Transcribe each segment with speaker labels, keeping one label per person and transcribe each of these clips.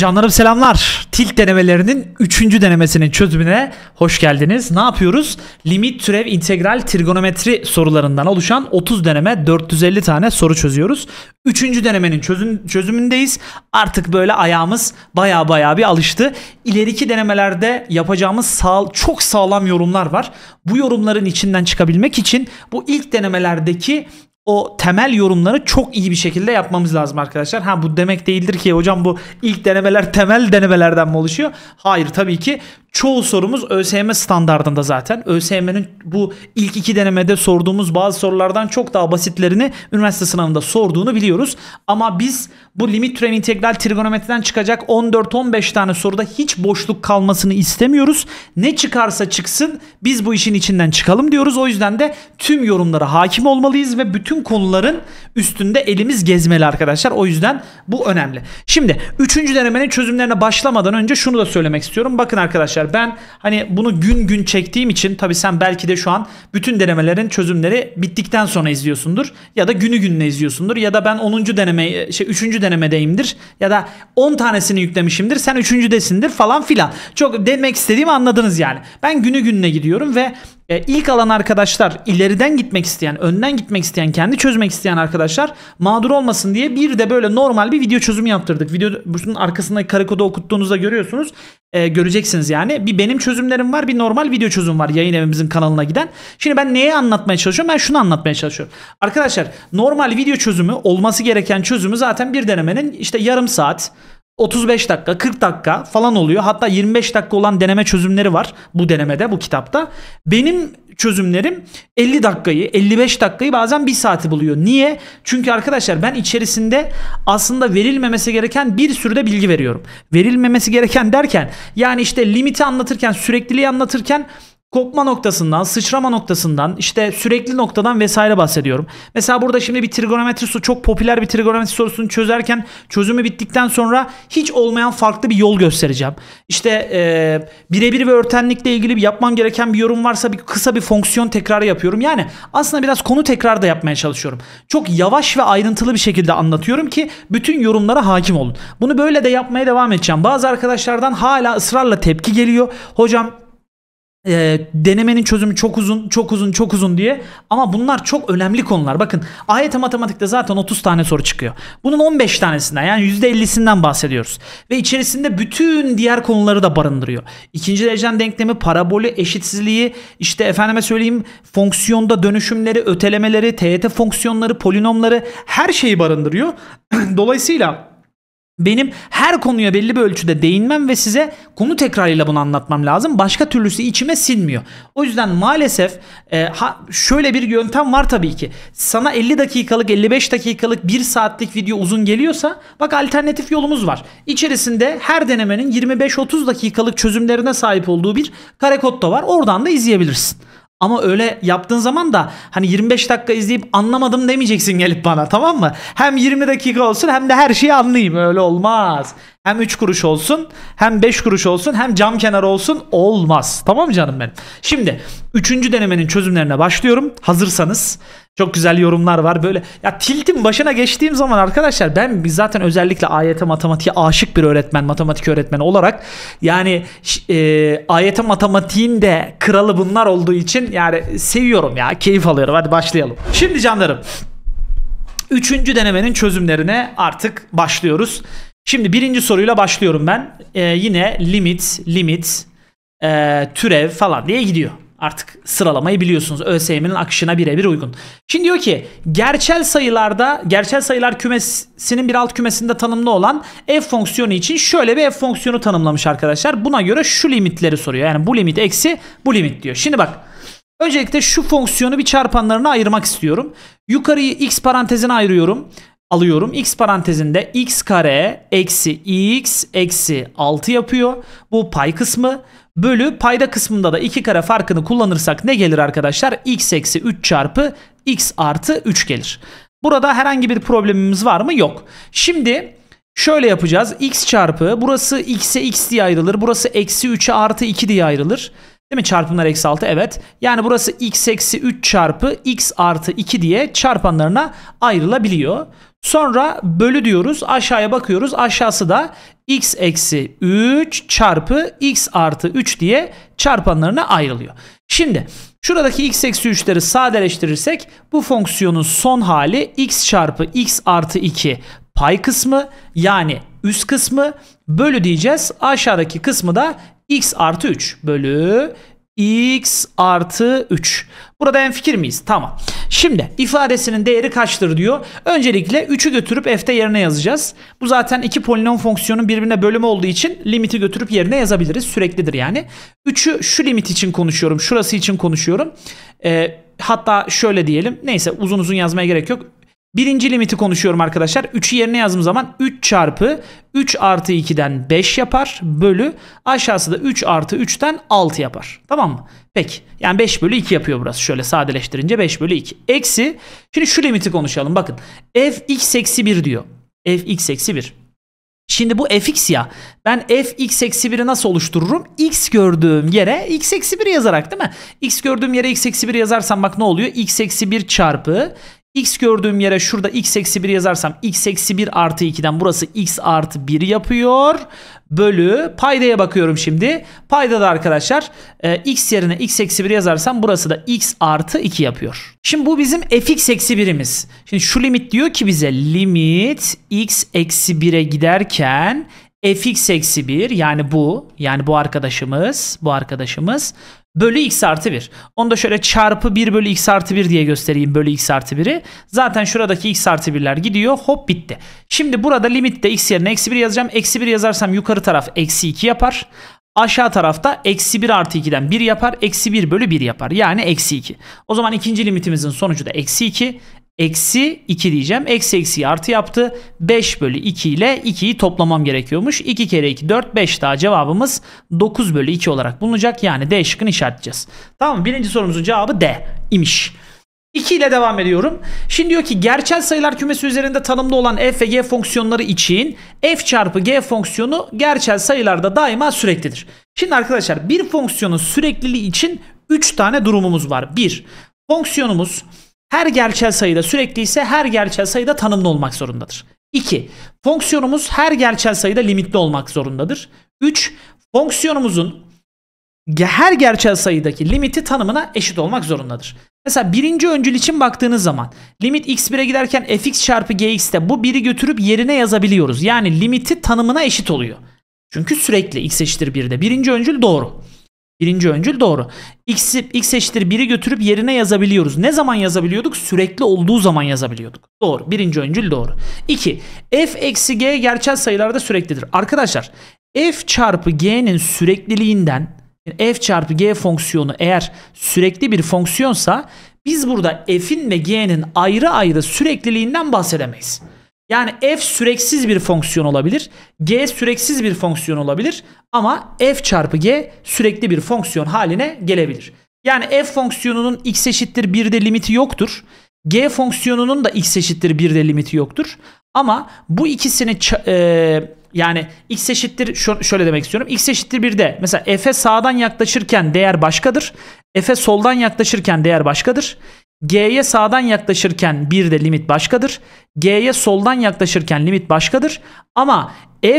Speaker 1: Canlarım selamlar. Tilt denemelerinin 3. denemesinin çözümüne hoş geldiniz. Ne yapıyoruz? Limit, türev, integral, trigonometri sorularından oluşan 30 deneme 450 tane soru çözüyoruz. 3. denemenin çözüm, çözümündeyiz. Artık böyle ayağımız baya baya bir alıştı. İleriki denemelerde yapacağımız sağ, çok sağlam yorumlar var. Bu yorumların içinden çıkabilmek için bu ilk denemelerdeki o temel yorumları çok iyi bir şekilde yapmamız lazım arkadaşlar. Ha bu demek değildir ki hocam bu ilk denemeler temel denemelerden mi oluşuyor? Hayır tabii ki çoğu sorumuz ÖSYM standartında zaten. ÖSYM'nin bu ilk iki denemede sorduğumuz bazı sorulardan çok daha basitlerini üniversite sınavında sorduğunu biliyoruz. Ama biz bu limit türevi integral trigonometriden çıkacak 14-15 tane soruda hiç boşluk kalmasını istemiyoruz. Ne çıkarsa çıksın biz bu işin içinden çıkalım diyoruz. O yüzden de tüm yorumlara hakim olmalıyız ve bütün konuların üstünde elimiz gezmeli arkadaşlar. O yüzden bu önemli. Şimdi 3. denemenin çözümlerine başlamadan önce şunu da söylemek istiyorum. Bakın arkadaşlar arkadaşlar. Ben hani bunu gün gün çektiğim için tabi sen belki de şu an bütün denemelerin çözümleri bittikten sonra izliyorsundur. Ya da günü gününe izliyorsundur. Ya da ben 10. deneme şey 3. denemedeyimdir. Ya da 10 tanesini yüklemişimdir. Sen 3. desindir falan filan. Çok demek istediğimi anladınız yani. Ben günü gününe gidiyorum ve e, ilk alan arkadaşlar ileriden gitmek isteyen, önden gitmek isteyen, kendi çözmek isteyen arkadaşlar mağdur olmasın diye bir de böyle normal bir video çözümü yaptırdık. Video bunun arkasındaki karakoda okuttuğunuzda görüyorsunuz. E, göreceksiniz yani. Bir benim çözümlerim var, bir normal video çözüm var yayın evimizin kanalına giden. Şimdi ben neye anlatmaya çalışıyorum? Ben şunu anlatmaya çalışıyorum. Arkadaşlar normal video çözümü olması gereken çözümü zaten bir denemenin işte yarım saat 35 dakika 40 dakika falan oluyor. Hatta 25 dakika olan deneme çözümleri var bu denemede bu kitapta. Benim çözümlerim 50 dakikayı 55 dakikayı bazen 1 saati buluyor. Niye? Çünkü arkadaşlar ben içerisinde aslında verilmemesi gereken bir sürü de bilgi veriyorum. Verilmemesi gereken derken yani işte limiti anlatırken sürekliliği anlatırken kopma noktasından, sıçrama noktasından, işte sürekli noktadan vesaire bahsediyorum. Mesela burada şimdi bir trigonometri sorusu çok popüler bir trigonometri sorusunu çözerken çözümü bittikten sonra hiç olmayan farklı bir yol göstereceğim. İşte e, birebir ve örtenlikle ilgili bir yapmam gereken bir yorum varsa bir kısa bir fonksiyon tekrarı yapıyorum. Yani aslında biraz konu tekrar da yapmaya çalışıyorum. Çok yavaş ve ayrıntılı bir şekilde anlatıyorum ki bütün yorumlara hakim olun. Bunu böyle de yapmaya devam edeceğim. Bazı arkadaşlardan hala ısrarla tepki geliyor. Hocam e, denemenin çözümü çok uzun, çok uzun, çok uzun diye. Ama bunlar çok önemli konular. Bakın AYT matematikte zaten 30 tane soru çıkıyor. Bunun 15 tanesinden yani %50'sinden bahsediyoruz. Ve içerisinde bütün diğer konuları da barındırıyor. İkinci derecen denklemi, parabolü, eşitsizliği, işte efendime söyleyeyim fonksiyonda dönüşümleri, ötelemeleri, TYT fonksiyonları, polinomları her şeyi barındırıyor. Dolayısıyla benim her konuya belli bir ölçüde değinmem ve size konu tekrarıyla bunu anlatmam lazım. Başka türlüsü içime sinmiyor. O yüzden maalesef e, ha, şöyle bir yöntem var tabii ki. Sana 50 dakikalık, 55 dakikalık, 1 saatlik video uzun geliyorsa bak alternatif yolumuz var. İçerisinde her denemenin 25-30 dakikalık çözümlerine sahip olduğu bir kare kod da var. Oradan da izleyebilirsin. Ama öyle yaptığın zaman da hani 25 dakika izleyip anlamadım demeyeceksin gelip bana tamam mı? Hem 20 dakika olsun hem de her şeyi anlayayım öyle olmaz. Hem 3 kuruş olsun hem 5 kuruş olsun hem cam kenarı olsun olmaz. Tamam mı canım benim? Şimdi 3. denemenin çözümlerine başlıyorum. Hazırsanız çok güzel yorumlar var böyle. Ya tiltin başına geçtiğim zaman arkadaşlar ben zaten özellikle AYT matematiğe aşık bir öğretmen, matematik öğretmeni olarak yani e, AYT matematiğin de kralı bunlar olduğu için yani seviyorum ya, keyif alıyorum. Hadi başlayalım. Şimdi canlarım Üçüncü denemenin çözümlerine artık başlıyoruz. Şimdi birinci soruyla başlıyorum ben. Ee, yine limit, limit, e, türev falan diye gidiyor. Artık sıralamayı biliyorsunuz. ÖSYM'nin akışına birebir uygun. Şimdi diyor ki gerçel sayılarda gerçel sayılar kümesinin bir alt kümesinde tanımlı olan f fonksiyonu için şöyle bir f fonksiyonu tanımlamış arkadaşlar. Buna göre şu limitleri soruyor. Yani bu limit eksi bu limit diyor. Şimdi bak öncelikle şu fonksiyonu bir çarpanlarına ayırmak istiyorum. Yukarıyı x parantezine ayırıyorum alıyorum. X parantezinde x kare eksi x eksi 6 yapıyor. Bu pay kısmı bölü payda kısmında da 2 kare farkını kullanırsak ne gelir arkadaşlar? x eksi 3 çarpı x artı 3 gelir. Burada herhangi bir problemimiz var mı? Yok. Şimdi şöyle yapacağız. x çarpı burası x'e x diye ayrılır. Burası eksi 3'e artı 2 diye ayrılır. Değil mi? Çarpımlar eksi 6 evet. Yani burası x eksi 3 çarpı x artı 2 diye çarpanlarına ayrılabiliyor. Sonra bölü diyoruz. Aşağıya bakıyoruz. Aşağısı da x eksi 3 çarpı x artı 3 diye çarpanlarına ayrılıyor. Şimdi şuradaki x eksi 3'leri sadeleştirirsek bu fonksiyonun son hali x çarpı x artı 2 pay kısmı yani üst kısmı bölü diyeceğiz. Aşağıdaki kısmı da x artı 3 bölü x artı 3. Burada en fikir miyiz? Tamam. Şimdi ifadesinin değeri kaçtır diyor. Öncelikle 3'ü götürüp f'te yerine yazacağız. Bu zaten iki polinom fonksiyonun birbirine bölümü olduğu için limiti götürüp yerine yazabiliriz. Süreklidir yani. 3'ü şu limit için konuşuyorum. Şurası için konuşuyorum. Ee, hatta şöyle diyelim. Neyse uzun uzun yazmaya gerek yok. Birinci limiti konuşuyorum arkadaşlar. 3'ü yerine yazdığım zaman 3 çarpı 3 artı 2'den 5 yapar bölü aşağısı da 3 artı 3'ten 6 yapar. Tamam mı? Peki. Yani 5 bölü 2 yapıyor burası. Şöyle sadeleştirince 5 bölü 2. Eksi. Şimdi şu limiti konuşalım. Bakın. f x eksi 1 diyor. f x eksi 1. Şimdi bu fx ya. Ben f x eksi 1'i nasıl oluştururum? x gördüğüm yere x eksi 1 yazarak değil mi? x gördüğüm yere x eksi 1 yazarsam bak ne oluyor? x eksi 1 çarpı X gördüğüm yere şurada x eksi 1 yazarsam x eksi 1 artı 2'den burası x artı 1 yapıyor. Bölü paydaya bakıyorum şimdi. Payda da arkadaşlar e, x yerine x eksi 1 yazarsam burası da x artı 2 yapıyor. Şimdi bu bizim fx eksi 1'imiz. Şimdi şu limit diyor ki bize limit x eksi 1'e giderken fx eksi 1 yani bu yani bu arkadaşımız bu arkadaşımız bölü x artı 1. Onu da şöyle çarpı 1 bölü x artı 1 diye göstereyim bölü x artı 1'i. Zaten şuradaki x artı 1'ler gidiyor hop bitti. Şimdi burada limitte x yerine eksi 1 yazacağım. Eksi 1 yazarsam yukarı taraf eksi 2 yapar. Aşağı tarafta eksi 1 artı 2'den 1 yapar. Eksi 1 bölü 1 yapar. Yani eksi 2. O zaman ikinci limitimizin sonucu da eksi 2 eksi 2 diyeceğim. Eksi eksi artı yaptı. 5 bölü 2 ile 2'yi toplamam gerekiyormuş. 2 kere 2 4 5 daha cevabımız 9 bölü 2 olarak bulunacak. Yani D şıkkını işaretleyeceğiz. Tamam Birinci sorumuzun cevabı D imiş. 2 ile devam ediyorum. Şimdi diyor ki gerçel sayılar kümesi üzerinde tanımlı olan f ve g fonksiyonları için f çarpı g fonksiyonu gerçel sayılarda daima süreklidir. Şimdi arkadaşlar bir fonksiyonun sürekliliği için 3 tane durumumuz var. 1. Fonksiyonumuz her gerçel sayıda sürekli ise her gerçel sayıda tanımlı olmak zorundadır. 2. Fonksiyonumuz her gerçel sayıda limitli olmak zorundadır. 3. Fonksiyonumuzun her gerçel sayıdaki limiti tanımına eşit olmak zorundadır. Mesela birinci öncül için baktığınız zaman limit x1'e giderken fx çarpı gx'te bu biri götürüp yerine yazabiliyoruz. Yani limiti tanımına eşit oluyor. Çünkü sürekli x eşittir 1'de. Birinci öncül doğru. Birinci öncül doğru. X, x eşittir 1'i götürüp yerine yazabiliyoruz. Ne zaman yazabiliyorduk? Sürekli olduğu zaman yazabiliyorduk. Doğru. Birinci öncül doğru. 2. F eksi G gerçel sayılarda süreklidir. Arkadaşlar F çarpı G'nin sürekliliğinden F çarpı G fonksiyonu eğer sürekli bir fonksiyonsa biz burada F'in ve G'nin ayrı ayrı sürekliliğinden bahsedemeyiz. Yani f süreksiz bir fonksiyon olabilir. G süreksiz bir fonksiyon olabilir. Ama f çarpı g sürekli bir fonksiyon haline gelebilir. Yani f fonksiyonunun x eşittir 1'de limiti yoktur. G fonksiyonunun da x eşittir 1'de limiti yoktur. Ama bu ikisini e, yani x eşittir şöyle demek istiyorum. x eşittir 1'de mesela f'e sağdan yaklaşırken değer başkadır. F'e soldan yaklaşırken değer başkadır. G'ye sağdan yaklaşırken bir de limit başkadır. G'ye soldan yaklaşırken limit başkadır. Ama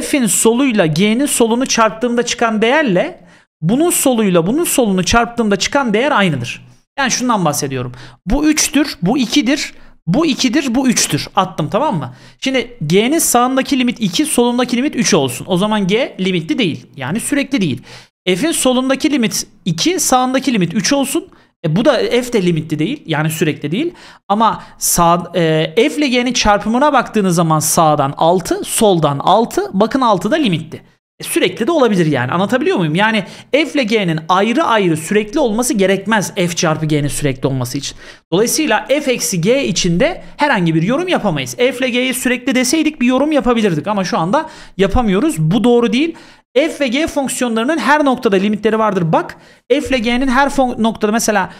Speaker 1: F'in soluyla G'nin solunu çarptığımda çıkan değerle bunun soluyla bunun solunu çarptığımda çıkan değer aynıdır. Yani şundan bahsediyorum. Bu 3'tür, bu 2'dir, bu 2'dir, bu 3'tür. Attım tamam mı? Şimdi G'nin sağındaki limit 2, solundaki limit 3 olsun. O zaman G limitli değil. Yani sürekli değil. F'in solundaki limit 2, sağındaki limit 3 olsun. E bu da f de limitli değil. Yani sürekli değil. Ama sağ, e, f ile y'nin çarpımına baktığınız zaman sağdan 6, soldan 6. Bakın 6 da limitli. E, sürekli de olabilir yani. Anlatabiliyor muyum? Yani f ile g'nin ayrı ayrı sürekli olması gerekmez f çarpı g'nin sürekli olması için. Dolayısıyla f eksi g içinde herhangi bir yorum yapamayız. f ile g'yi sürekli deseydik bir yorum yapabilirdik. Ama şu anda yapamıyoruz. Bu doğru değil. F ve G fonksiyonlarının her noktada limitleri vardır. Bak F ile G'nin her noktada mesela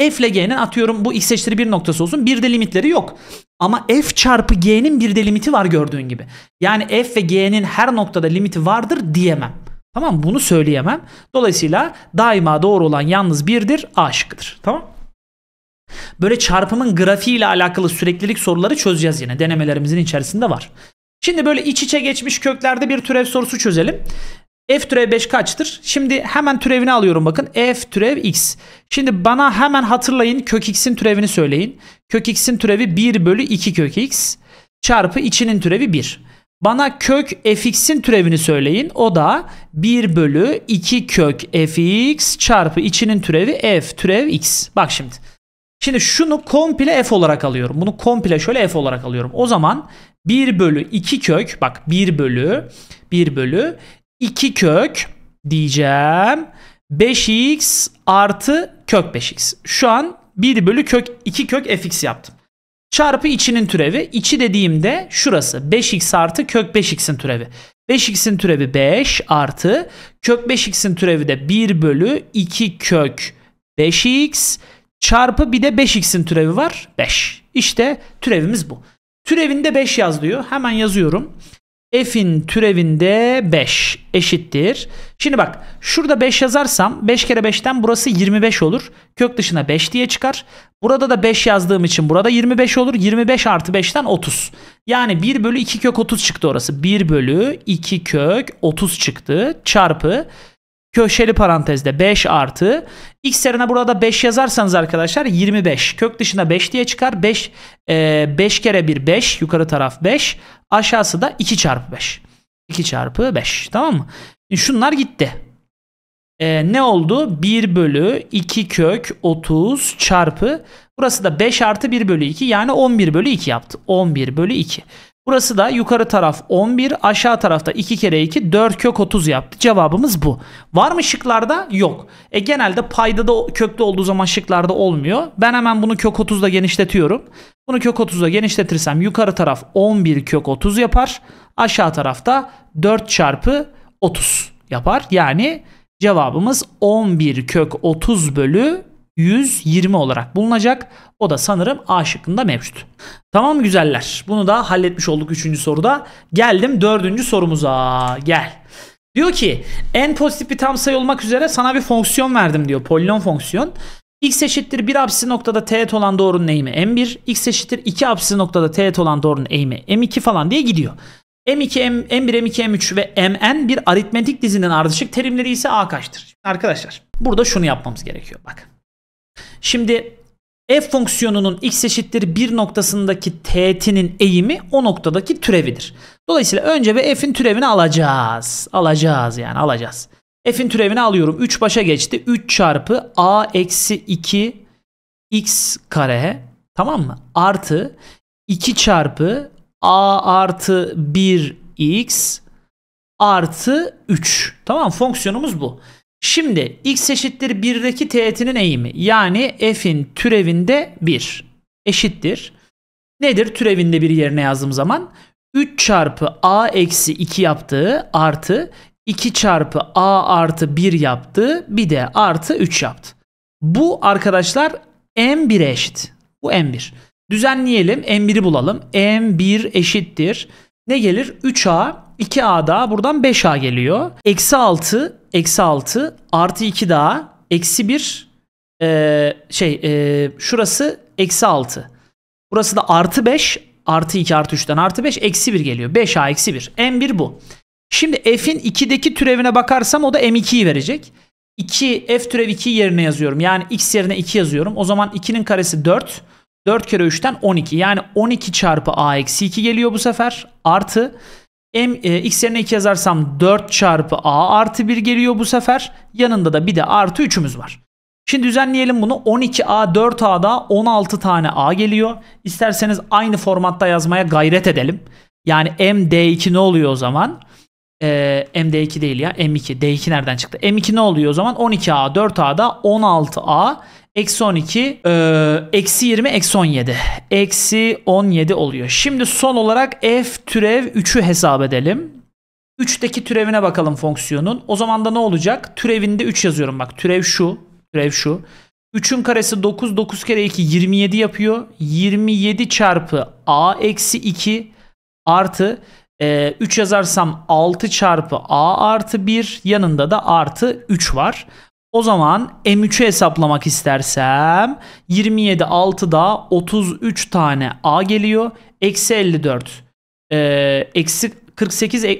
Speaker 1: F ile G'nin atıyorum bu x eşittir bir noktası olsun. Bir de limitleri yok. Ama F çarpı G'nin bir de limiti var gördüğün gibi. Yani F ve G'nin her noktada limiti vardır diyemem. Tamam bunu söyleyemem. Dolayısıyla daima doğru olan yalnız birdir A şıkkıdır. Tamam Böyle çarpımın grafiği ile alakalı süreklilik soruları çözeceğiz yine. Denemelerimizin içerisinde var. Şimdi böyle iç içe geçmiş köklerde bir türev sorusu çözelim. F türev 5 kaçtır? Şimdi hemen türevini alıyorum bakın. F türev x. Şimdi bana hemen hatırlayın kök x'in türevini söyleyin. Kök x'in türevi 1 bölü 2 kök x çarpı içinin türevi 1. Bana kök fx'in türevini söyleyin. O da 1 bölü 2 kök fx çarpı içinin türevi f türev x. Bak şimdi. Şimdi şunu komple f olarak alıyorum. Bunu komple şöyle f olarak alıyorum. O zaman 1 bölü 2 kök bak 1 bölü 1 bölü 2 kök diyeceğim. 5x artı kök 5x. Şu an 1 bölü kök 2 kök fx yaptım. Çarpı içinin türevi. içi dediğimde şurası 5x artı kök 5x'in türevi. 5x'in türevi 5 artı kök 5x'in türevi de 1 bölü 2 kök 5x Çarpı bir de 5x'in türevi var. 5. İşte türevimiz bu. Türevinde 5 yaz diyor. Hemen yazıyorum. F'in türevinde 5 eşittir. Şimdi bak şurada 5 yazarsam 5 kere 5'ten burası 25 olur. Kök dışına 5 diye çıkar. Burada da 5 yazdığım için burada 25 olur. 25 artı 5'ten 30. Yani 1 bölü 2 kök 30 çıktı orası. 1 bölü 2 kök 30 çıktı. Çarpı köşeli parantezde 5 artı x yerine burada 5 yazarsanız arkadaşlar 25 kök dışında 5 diye çıkar 5 e, 5 kere 1 5 yukarı taraf 5 aşağısı da 2 çarpı 5 2 çarpı 5 tamam mı şunlar gitti e, ne oldu 1 bölü 2 kök 30 çarpı burası da 5 artı 1 bölü 2 yani 11 bölü 2 yaptı 11 bölü 2 Burası da yukarı taraf 11, aşağı tarafta 2 kere 2, 4 kök 30 yaptı. Cevabımız bu. Var mı şıklarda? Yok. E genelde payda da kökte olduğu zaman şıklarda olmuyor. Ben hemen bunu kök 30'da genişletiyorum. Bunu kök 30'da genişletirsem yukarı taraf 11 kök 30 yapar. Aşağı tarafta 4 çarpı 30 yapar. Yani cevabımız 11 kök 30 bölü 120 olarak bulunacak. O da sanırım A şıkkında mevcut. Tamam güzeller. Bunu da halletmiş olduk 3. soruda. Geldim 4. sorumuza. Gel. Diyor ki en pozitif bir tam sayı olmak üzere sana bir fonksiyon verdim diyor. Polinom fonksiyon. X eşittir 1 apsisi noktada teğet olan doğrunun eğimi M1. X eşittir 2 apsisi noktada teğet olan doğrunun eğimi M2 falan diye gidiyor. M2, M, M1, M2, M3 ve Mn bir aritmetik dizinin ardışık terimleri ise A kaçtır? Şimdi arkadaşlar burada şunu yapmamız gerekiyor bak. Şimdi f fonksiyonunun x eşittir 1 noktasındaki teğetinin eğimi o noktadaki türevidir. Dolayısıyla önce ve f'in türevini alacağız. Alacağız yani alacağız. F'in türevini alıyorum. 3 başa geçti. 3 çarpı a eksi 2 x kare tamam mı? Artı 2 çarpı a artı 1 x artı 3. Tamam fonksiyonumuz bu. Şimdi x eşittir 1'deki teğetinin eğimi yani f'in türevinde 1 eşittir. Nedir türevinde 1 yerine yazdığım zaman? 3 çarpı a eksi 2 yaptığı artı 2 çarpı a artı 1 yaptı bir de artı 3 yaptı. Bu arkadaşlar m1'e eşit. Bu m1. Düzenleyelim m1'i bulalım. m1 eşittir. Ne gelir? 3a 2a daha buradan 5a geliyor. Eksi 6 eksi 6 artı 2 daha eksi 1 e, şey e, şurası eksi 6. Burası da artı 5 artı 2 artı 3'ten artı 5 eksi 1 geliyor. 5a eksi 1 m1 bu. Şimdi f'in 2'deki türevine bakarsam o da m2'yi verecek. 2 f türev 2 yerine yazıyorum. Yani x yerine 2 yazıyorum. O zaman 2'nin karesi 4. 4 kere 3'ten 12. Yani 12 çarpı a eksi 2 geliyor bu sefer. Artı M, e, x yerine 2 yazarsam 4 çarpı a artı 1 geliyor bu sefer. Yanında da bir de artı 3'ümüz var. Şimdi düzenleyelim bunu. 12a 4 a da 16 tane a geliyor. İsterseniz aynı formatta yazmaya gayret edelim. Yani m d2 ne oluyor o zaman? Ee, m d2 değil ya m2. d2 nereden çıktı? m2 ne oluyor o zaman? 12a 4 a da 16a Eksi 12, e, eksi 20, eksi 17. Eksi 17 oluyor. Şimdi son olarak f türev 3'ü hesap edelim. 3'teki türevine bakalım fonksiyonun. O zaman da ne olacak? Türevinde 3 yazıyorum bak. Türev şu. Türev şu. 3'ün karesi 9. 9 kere 2 27 yapıyor. 27 çarpı a eksi 2 artı e, 3 yazarsam 6 çarpı a artı 1 yanında da artı 3 var. O zaman M3'ü hesaplamak istersem 27 6'da 33 tane A geliyor. Eksi 54. Ee, eksi 48 e,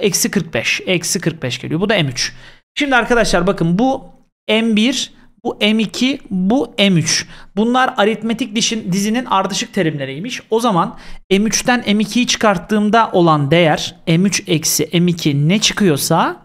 Speaker 1: eksi 45. E, e, eksi 45 geliyor. Bu da M3. Şimdi arkadaşlar bakın bu M1 bu M2, bu M3. Bunlar aritmetik dişin, dizinin ardışık terimleriymiş. O zaman M3'ten M2'yi çıkarttığımda olan değer M3 eksi M2 ne çıkıyorsa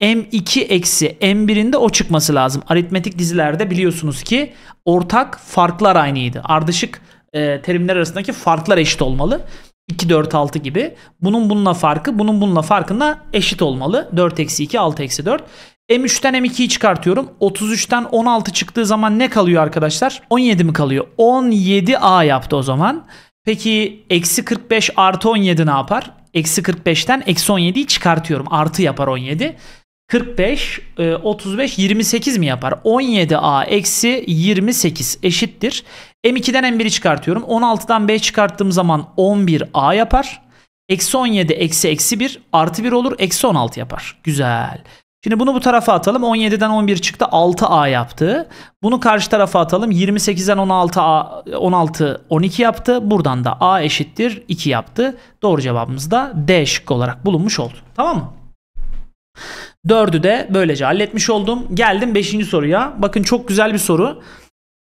Speaker 1: M2 eksi M1'in de o çıkması lazım. Aritmetik dizilerde biliyorsunuz ki ortak farklar aynıydı. Ardışık e, terimler arasındaki farklar eşit olmalı. 2, 4, 6 gibi. Bunun bununla farkı, bunun bununla farkına eşit olmalı. 4 eksi 2, 6 eksi 4. M3'ten M2'yi çıkartıyorum. 33'ten 16 çıktığı zaman ne kalıyor arkadaşlar? 17 mi kalıyor? 17A yaptı o zaman. Peki eksi 45 artı 17 ne yapar? Eksi 45'ten eksi 17'yi çıkartıyorum. Artı yapar 17. 45, 35, 28 mi yapar? 17A eksi 28 eşittir. M2'den M1'i çıkartıyorum. 16'dan B çıkarttığım zaman 11A yapar. Eksi 17 eksi eksi 1 artı 1 olur. Eksi 16 yapar. Güzel. Şimdi bunu bu tarafa atalım. 17'den 11 çıktı. 6A yaptı. Bunu karşı tarafa atalım. 28'den 16A 16 12 yaptı. Buradan da A eşittir 2 yaptı. Doğru cevabımız da D şıkkı olarak bulunmuş oldu. Tamam mı? Dördü de böylece halletmiş oldum. Geldim beşinci soruya. Bakın çok güzel bir soru.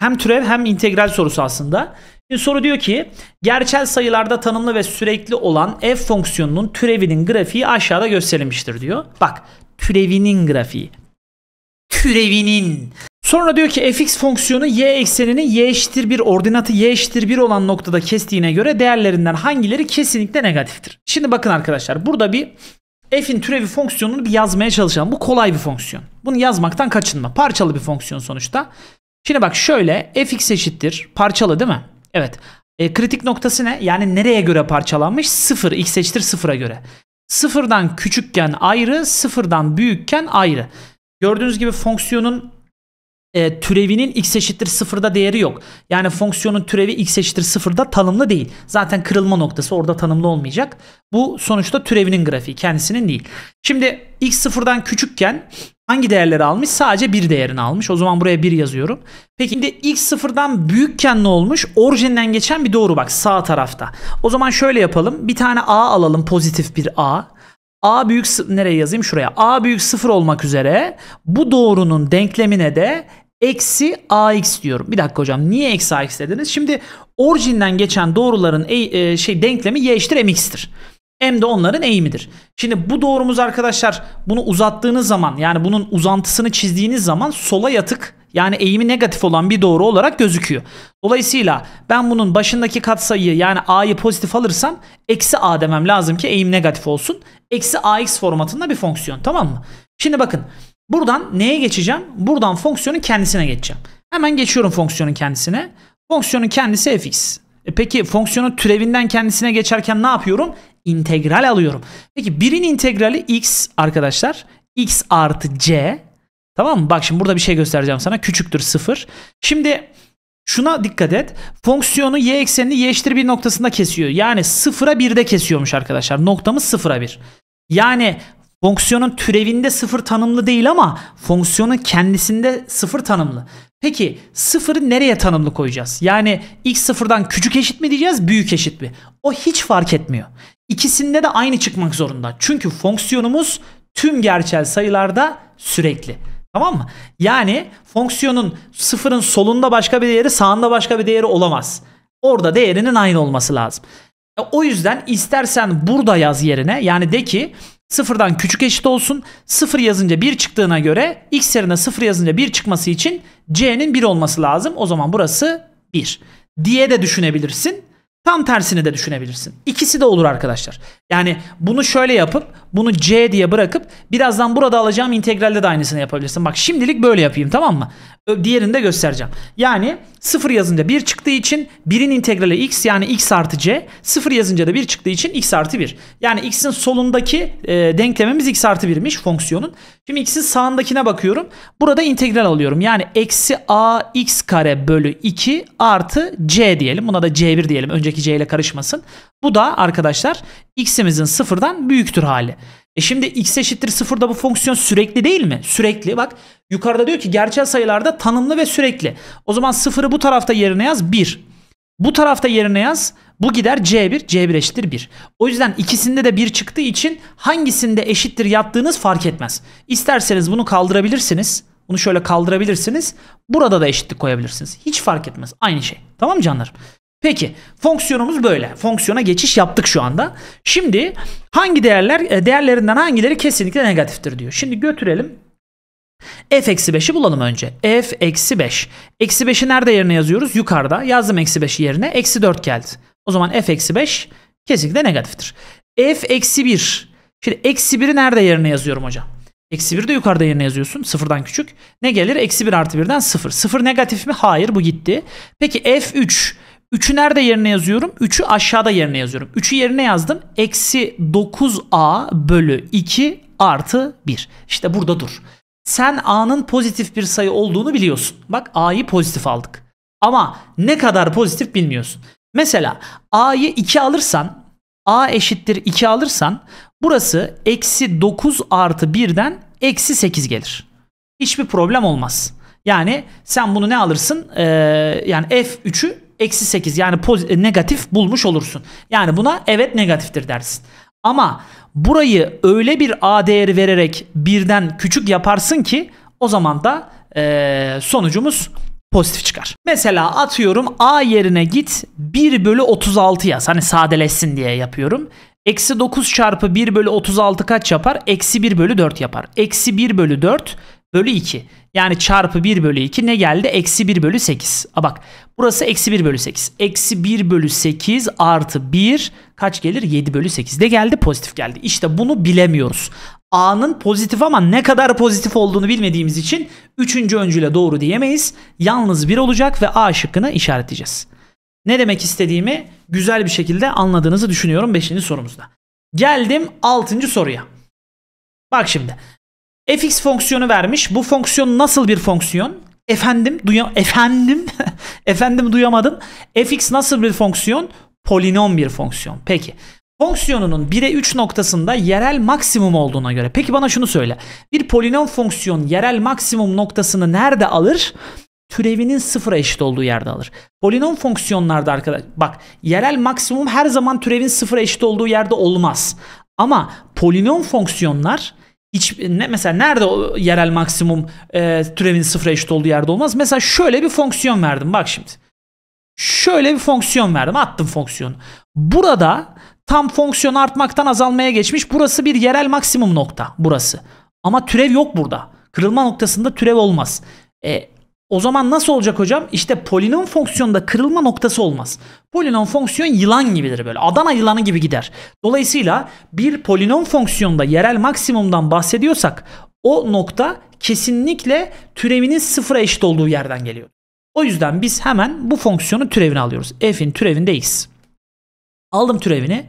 Speaker 1: Hem türev hem integral sorusu aslında. Şimdi soru diyor ki gerçel sayılarda tanımlı ve sürekli olan f fonksiyonunun türevinin grafiği aşağıda gösterilmiştir diyor. Bak türevinin grafiği. Türevinin. Sonra diyor ki fx fonksiyonu y eksenini y eşittir 1 ordinatı y eşittir 1 olan noktada kestiğine göre değerlerinden hangileri kesinlikle negatiftir. Şimdi bakın arkadaşlar burada bir f'in türevi fonksiyonunu bir yazmaya çalışalım. Bu kolay bir fonksiyon. Bunu yazmaktan kaçınma. Parçalı bir fonksiyon sonuçta. Şimdi bak şöyle fx eşittir parçalı değil mi? Evet. E, kritik noktası ne? Yani nereye göre parçalanmış? 0 x eşittir 0'a göre. 0'dan küçükken ayrı, 0'dan büyükken ayrı. Gördüğünüz gibi fonksiyonun e, türevinin x eşittir sıfırda değeri yok. Yani fonksiyonun türevi x eşittir sıfırda tanımlı değil. Zaten kırılma noktası orada tanımlı olmayacak. Bu sonuçta türevinin grafiği kendisinin değil. Şimdi x sıfırdan küçükken hangi değerleri almış? Sadece bir değerini almış. O zaman buraya bir yazıyorum. Peki şimdi x sıfırdan büyükken ne olmuş? Orijinden geçen bir doğru bak sağ tarafta. O zaman şöyle yapalım. Bir tane a alalım pozitif bir a. A büyük nereye yazayım şuraya. A büyük sıfır olmak üzere bu doğrunun denklemine de eksi ax diyorum. Bir dakika hocam niye eksi ax dediniz? Şimdi orijinden geçen doğruların e, e şey denklemi y eşittir mx'tir. M de onların eğimidir. Şimdi bu doğrumuz arkadaşlar bunu uzattığınız zaman yani bunun uzantısını çizdiğiniz zaman sola yatık yani eğimi negatif olan bir doğru olarak gözüküyor. Dolayısıyla ben bunun başındaki katsayıyı yani a'yı pozitif alırsam eksi a demem lazım ki eğim negatif olsun. Eksi ax formatında bir fonksiyon tamam mı? Şimdi bakın Buradan neye geçeceğim? Buradan fonksiyonun kendisine geçeceğim. Hemen geçiyorum fonksiyonun kendisine. Fonksiyonun kendisi fx. E peki fonksiyonun türevinden kendisine geçerken ne yapıyorum? İntegral alıyorum. Peki birin integrali x arkadaşlar. x artı c. Tamam mı? Bak şimdi burada bir şey göstereceğim sana. Küçüktür sıfır. Şimdi şuna dikkat et. Fonksiyonu y eksenini y eşittir bir noktasında kesiyor. Yani sıfıra birde kesiyormuş arkadaşlar. Noktamız sıfıra bir. Yani Fonksiyonun türevinde sıfır tanımlı değil ama fonksiyonun kendisinde sıfır tanımlı. Peki sıfırı nereye tanımlı koyacağız? Yani x sıfırdan küçük eşit mi diyeceğiz büyük eşit mi? O hiç fark etmiyor. İkisinde de aynı çıkmak zorunda. Çünkü fonksiyonumuz tüm gerçel sayılarda sürekli. Tamam mı? Yani fonksiyonun sıfırın solunda başka bir değeri sağında başka bir değeri olamaz. Orada değerinin aynı olması lazım. E, o yüzden istersen burada yaz yerine yani de ki Sıfırdan küçük eşit olsun. Sıfır yazınca bir çıktığına göre x yerine sıfır yazınca bir çıkması için c'nin bir olması lazım. O zaman burası 1 diye de düşünebilirsin. Tam tersini de düşünebilirsin. İkisi de olur arkadaşlar. Yani bunu şöyle yapıp bunu c diye bırakıp birazdan burada alacağım integralde de aynısını yapabilirsin. Bak şimdilik böyle yapayım tamam mı? diğerini de göstereceğim. Yani 0 yazınca 1 çıktığı için 1'in integrali x yani x artı c 0 yazınca da 1 çıktığı için x artı 1. Yani x'in solundaki e, denklemimiz x artı 1'miş fonksiyonun. Şimdi x'in sağındakine bakıyorum. Burada integral alıyorum. Yani eksi a x kare bölü 2 artı c diyelim. Buna da c1 diyelim. Önceki c ile karışmasın. Bu da arkadaşlar x'imizin 0'dan büyüktür hali. E şimdi x eşittir 0'da bu fonksiyon sürekli değil mi? Sürekli. Bak yukarıda diyor ki gerçel sayılarda tanımlı ve sürekli. O zaman 0'ı bu tarafta yerine yaz 1. Bu tarafta yerine yaz. Bu gider C1. C1 eşittir 1. O yüzden ikisinde de 1 çıktığı için hangisinde eşittir yaptığınız fark etmez. İsterseniz bunu kaldırabilirsiniz. Bunu şöyle kaldırabilirsiniz. Burada da eşitlik koyabilirsiniz. Hiç fark etmez. Aynı şey. Tamam mı canlar? Peki fonksiyonumuz böyle. Fonksiyona geçiş yaptık şu anda. Şimdi hangi değerler e, değerlerinden hangileri kesinlikle negatiftir diyor. Şimdi götürelim. f-5'i eksi bulalım önce. f-5. eksi Eksi 5'i nerede yerine yazıyoruz? Yukarıda. Yazdım eksi 5'i yerine. Eksi 4 geldi. O zaman f-5 eksi kesinlikle negatiftir. f-1. eksi Şimdi eksi 1'i nerede yerine yazıyorum hocam? Eksi 1'i de yukarıda yerine yazıyorsun. Sıfırdan küçük. Ne gelir? Eksi 1 artı 1'den 0. 0 negatif mi? Hayır bu gitti. Peki f3. 3'ü nerede yerine yazıyorum? 3'ü aşağıda yerine yazıyorum. 3'ü yerine yazdım. Eksi 9a bölü 2 artı 1. İşte burada dur. Sen a'nın pozitif bir sayı olduğunu biliyorsun. Bak a'yı pozitif aldık. Ama ne kadar pozitif bilmiyorsun. Mesela a'yı 2 alırsan a eşittir 2 alırsan burası eksi 9 artı 1'den eksi 8 gelir. Hiçbir problem olmaz. Yani sen bunu ne alırsın? Ee, yani f3'ü eksi 8 yani e, negatif bulmuş olursun. Yani buna evet negatiftir dersin. Ama burayı öyle bir A değeri vererek birden küçük yaparsın ki o zaman da e, sonucumuz pozitif çıkar. Mesela atıyorum A yerine git 1 bölü 36 yaz. Hani sadeleşsin diye yapıyorum. Eksi 9 çarpı 1 bölü 36 kaç yapar? Eksi 1 bölü 4 yapar. Eksi 1 bölü 4 bölü 2. Yani çarpı 1 bölü 2 ne geldi? Eksi 1 bölü 8. A bak burası eksi 1 bölü 8. Eksi 1 bölü 8 artı 1 kaç gelir? 7 bölü 8 de geldi pozitif geldi. İşte bunu bilemiyoruz. A'nın pozitif ama ne kadar pozitif olduğunu bilmediğimiz için 3. öncüyle doğru diyemeyiz. Yalnız 1 olacak ve A şıkkını işaretleyeceğiz. Ne demek istediğimi güzel bir şekilde anladığınızı düşünüyorum 5. sorumuzda. Geldim 6. soruya. Bak şimdi fx fonksiyonu vermiş. Bu fonksiyon nasıl bir fonksiyon? Efendim duya efendim efendim duyamadım. fx nasıl bir fonksiyon? Polinom bir fonksiyon. Peki. Fonksiyonunun 1'e 3 noktasında yerel maksimum olduğuna göre. Peki bana şunu söyle. Bir polinom fonksiyon yerel maksimum noktasını nerede alır? türevinin sıfıra eşit olduğu yerde alır. Polinom fonksiyonlarda arkadaş bak yerel maksimum her zaman türevin sıfıra eşit olduğu yerde olmaz. Ama polinom fonksiyonlar hiç ne mesela nerede o yerel maksimum e, türevin sıfıra eşit olduğu yerde olmaz. Mesela şöyle bir fonksiyon verdim bak şimdi. Şöyle bir fonksiyon verdim. Attım fonksiyonu. Burada tam fonksiyon artmaktan azalmaya geçmiş. Burası bir yerel maksimum nokta. Burası. Ama türev yok burada. Kırılma noktasında türev olmaz. E, o zaman nasıl olacak hocam? İşte polinom fonksiyonda kırılma noktası olmaz. Polinom fonksiyon yılan gibidir böyle. Adana yılanı gibi gider. Dolayısıyla bir polinom fonksiyonda yerel maksimumdan bahsediyorsak o nokta kesinlikle türevinin sıfıra eşit olduğu yerden geliyor. O yüzden biz hemen bu fonksiyonun türevini alıyoruz. F'in türevindeyiz. Aldım türevini.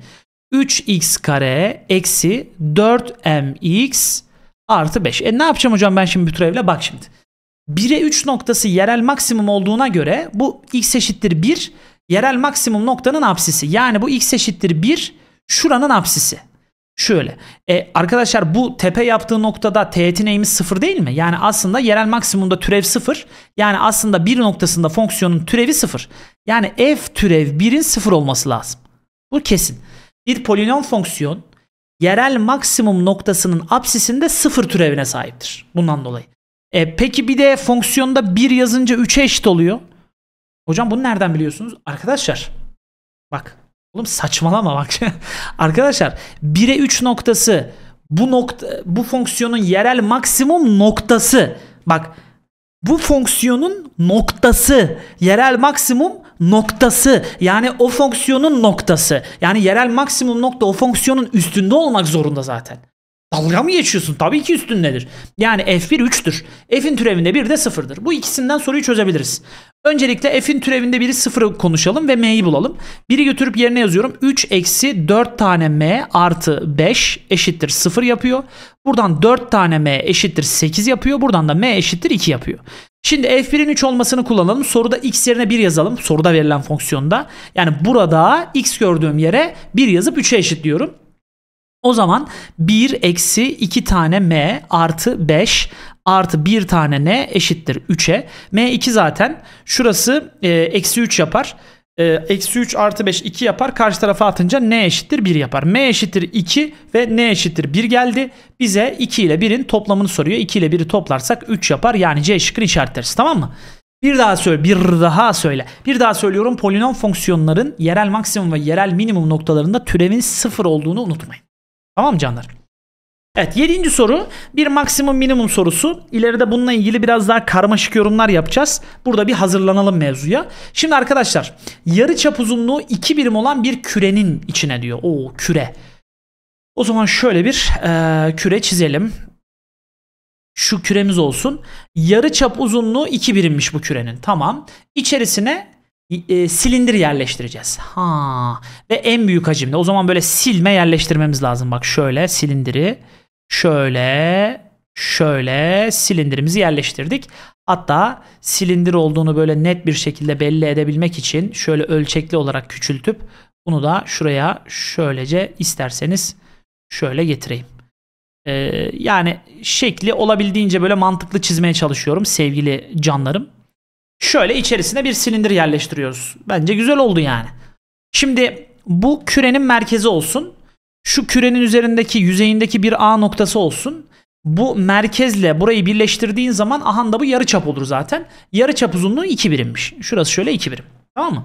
Speaker 1: 3x kare eksi 4mx artı 5. E ne yapacağım hocam ben şimdi bu türevle? Bak şimdi. 1'e 3 noktası yerel maksimum olduğuna göre bu x eşittir 1 yerel maksimum noktanın apsisi. Yani bu x eşittir 1 şuranın apsisi. Şöyle. E, arkadaşlar bu tepe yaptığı noktada teğetin eğimi sıfır değil mi? Yani aslında yerel maksimumda türev sıfır. Yani aslında bir noktasında fonksiyonun türevi sıfır. Yani f türev 1'in sıfır olması lazım. Bu kesin. Bir polinom fonksiyon yerel maksimum noktasının apsisinde sıfır türevine sahiptir. Bundan dolayı. E, peki bir de fonksiyonda 1 yazınca 3'e eşit oluyor. Hocam bunu nereden biliyorsunuz? Arkadaşlar bak oğlum saçmalama bak. Arkadaşlar 1'e 3 noktası bu nokta bu fonksiyonun yerel maksimum noktası. Bak bu fonksiyonun noktası, yerel maksimum noktası. Yani o fonksiyonun noktası. Yani yerel maksimum nokta o fonksiyonun üstünde olmak zorunda zaten. Dalga mı geçiyorsun? Tabii ki nedir? Yani f1 3'tür. F'in türevinde 1 de 0'dır. Bu ikisinden soruyu çözebiliriz. Öncelikle f'in türevinde biri 0'ı konuşalım ve m'yi bulalım. Biri götürüp yerine yazıyorum. 3 eksi 4 tane m artı 5 eşittir 0 yapıyor. Buradan 4 tane m eşittir 8 yapıyor. Buradan da m eşittir 2 yapıyor. Şimdi f1'in 3 olmasını kullanalım. Soruda x yerine 1 yazalım. Soruda verilen fonksiyonda. Yani burada x gördüğüm yere 1 yazıp 3'e eşitliyorum. O zaman 1 eksi 2 tane m artı 5 artı 1 tane n eşittir 3'e. m2 zaten şurası e, eksi 3 yapar. E, eksi 3 artı 5 2 yapar. Karşı tarafa atınca n eşittir 1 yapar. m eşittir 2 ve n eşittir 1 geldi. Bize 2 ile 1'in toplamını soruyor. 2 ile 1'i toplarsak 3 yapar. Yani c şıkkını işaretleriz tamam mı? Bir daha söyle, bir daha söyle. Bir daha söylüyorum polinom fonksiyonların yerel maksimum ve yerel minimum noktalarında türevin sıfır olduğunu unutmayın. Tamam mı canlar? Evet yedinci soru bir maksimum minimum sorusu. İleride bununla ilgili biraz daha karmaşık yorumlar yapacağız. Burada bir hazırlanalım mevzuya. Şimdi arkadaşlar yarı çap uzunluğu 2 birim olan bir kürenin içine diyor. O küre. O zaman şöyle bir e, küre çizelim. Şu küremiz olsun. Yarı çap uzunluğu 2 birimmiş bu kürenin. Tamam. İçerisine e, silindir yerleştireceğiz. Ha. Ve en büyük hacimde. O zaman böyle silme yerleştirmemiz lazım. Bak şöyle silindiri şöyle şöyle silindirimizi yerleştirdik. Hatta silindir olduğunu böyle net bir şekilde belli edebilmek için şöyle ölçekli olarak küçültüp bunu da şuraya şöylece isterseniz şöyle getireyim. Ee, yani şekli olabildiğince böyle mantıklı çizmeye çalışıyorum sevgili canlarım şöyle içerisine bir silindir yerleştiriyoruz. Bence güzel oldu yani. Şimdi bu kürenin merkezi olsun. Şu kürenin üzerindeki yüzeyindeki bir A noktası olsun. Bu merkezle burayı birleştirdiğin zaman ahanda bu yarı çap olur zaten. Yarı çap uzunluğu 2 birimmiş. Şurası şöyle 2 birim. Tamam mı?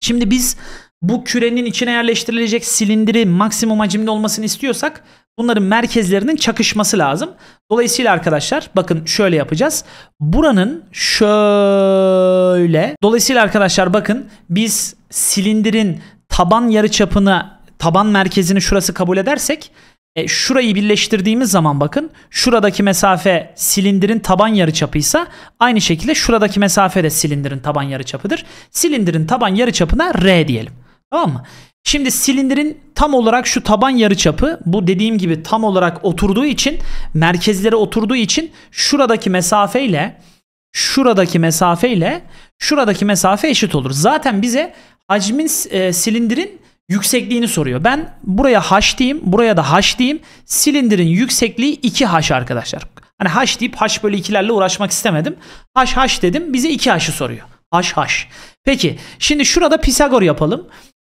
Speaker 1: Şimdi biz bu kürenin içine yerleştirilecek silindiri maksimum hacimde olmasını istiyorsak Bunların merkezlerinin çakışması lazım. Dolayısıyla arkadaşlar bakın şöyle yapacağız. Buranın şöyle. Dolayısıyla arkadaşlar bakın biz silindirin taban yarıçapını taban merkezini şurası kabul edersek e, şurayı birleştirdiğimiz zaman bakın şuradaki mesafe silindirin taban yarıçapıysa aynı şekilde şuradaki mesafe de silindirin taban yarıçapıdır. Silindirin taban yarıçapına R diyelim. Tamam mı? Şimdi silindirin tam olarak şu taban yarıçapı bu dediğim gibi tam olarak oturduğu için merkezlere oturduğu için şuradaki mesafe ile şuradaki mesafe ile şuradaki mesafe eşit olur. Zaten bize hacmin e, silindirin yüksekliğini soruyor. Ben buraya h diyeyim, buraya da h diyeyim. Silindirin yüksekliği 2h arkadaşlar. Hani h deyip h bölü 2'lerle uğraşmak istemedim. h h dedim. Bize 2h'ı soruyor. h h. Peki şimdi şurada Pisagor yapalım.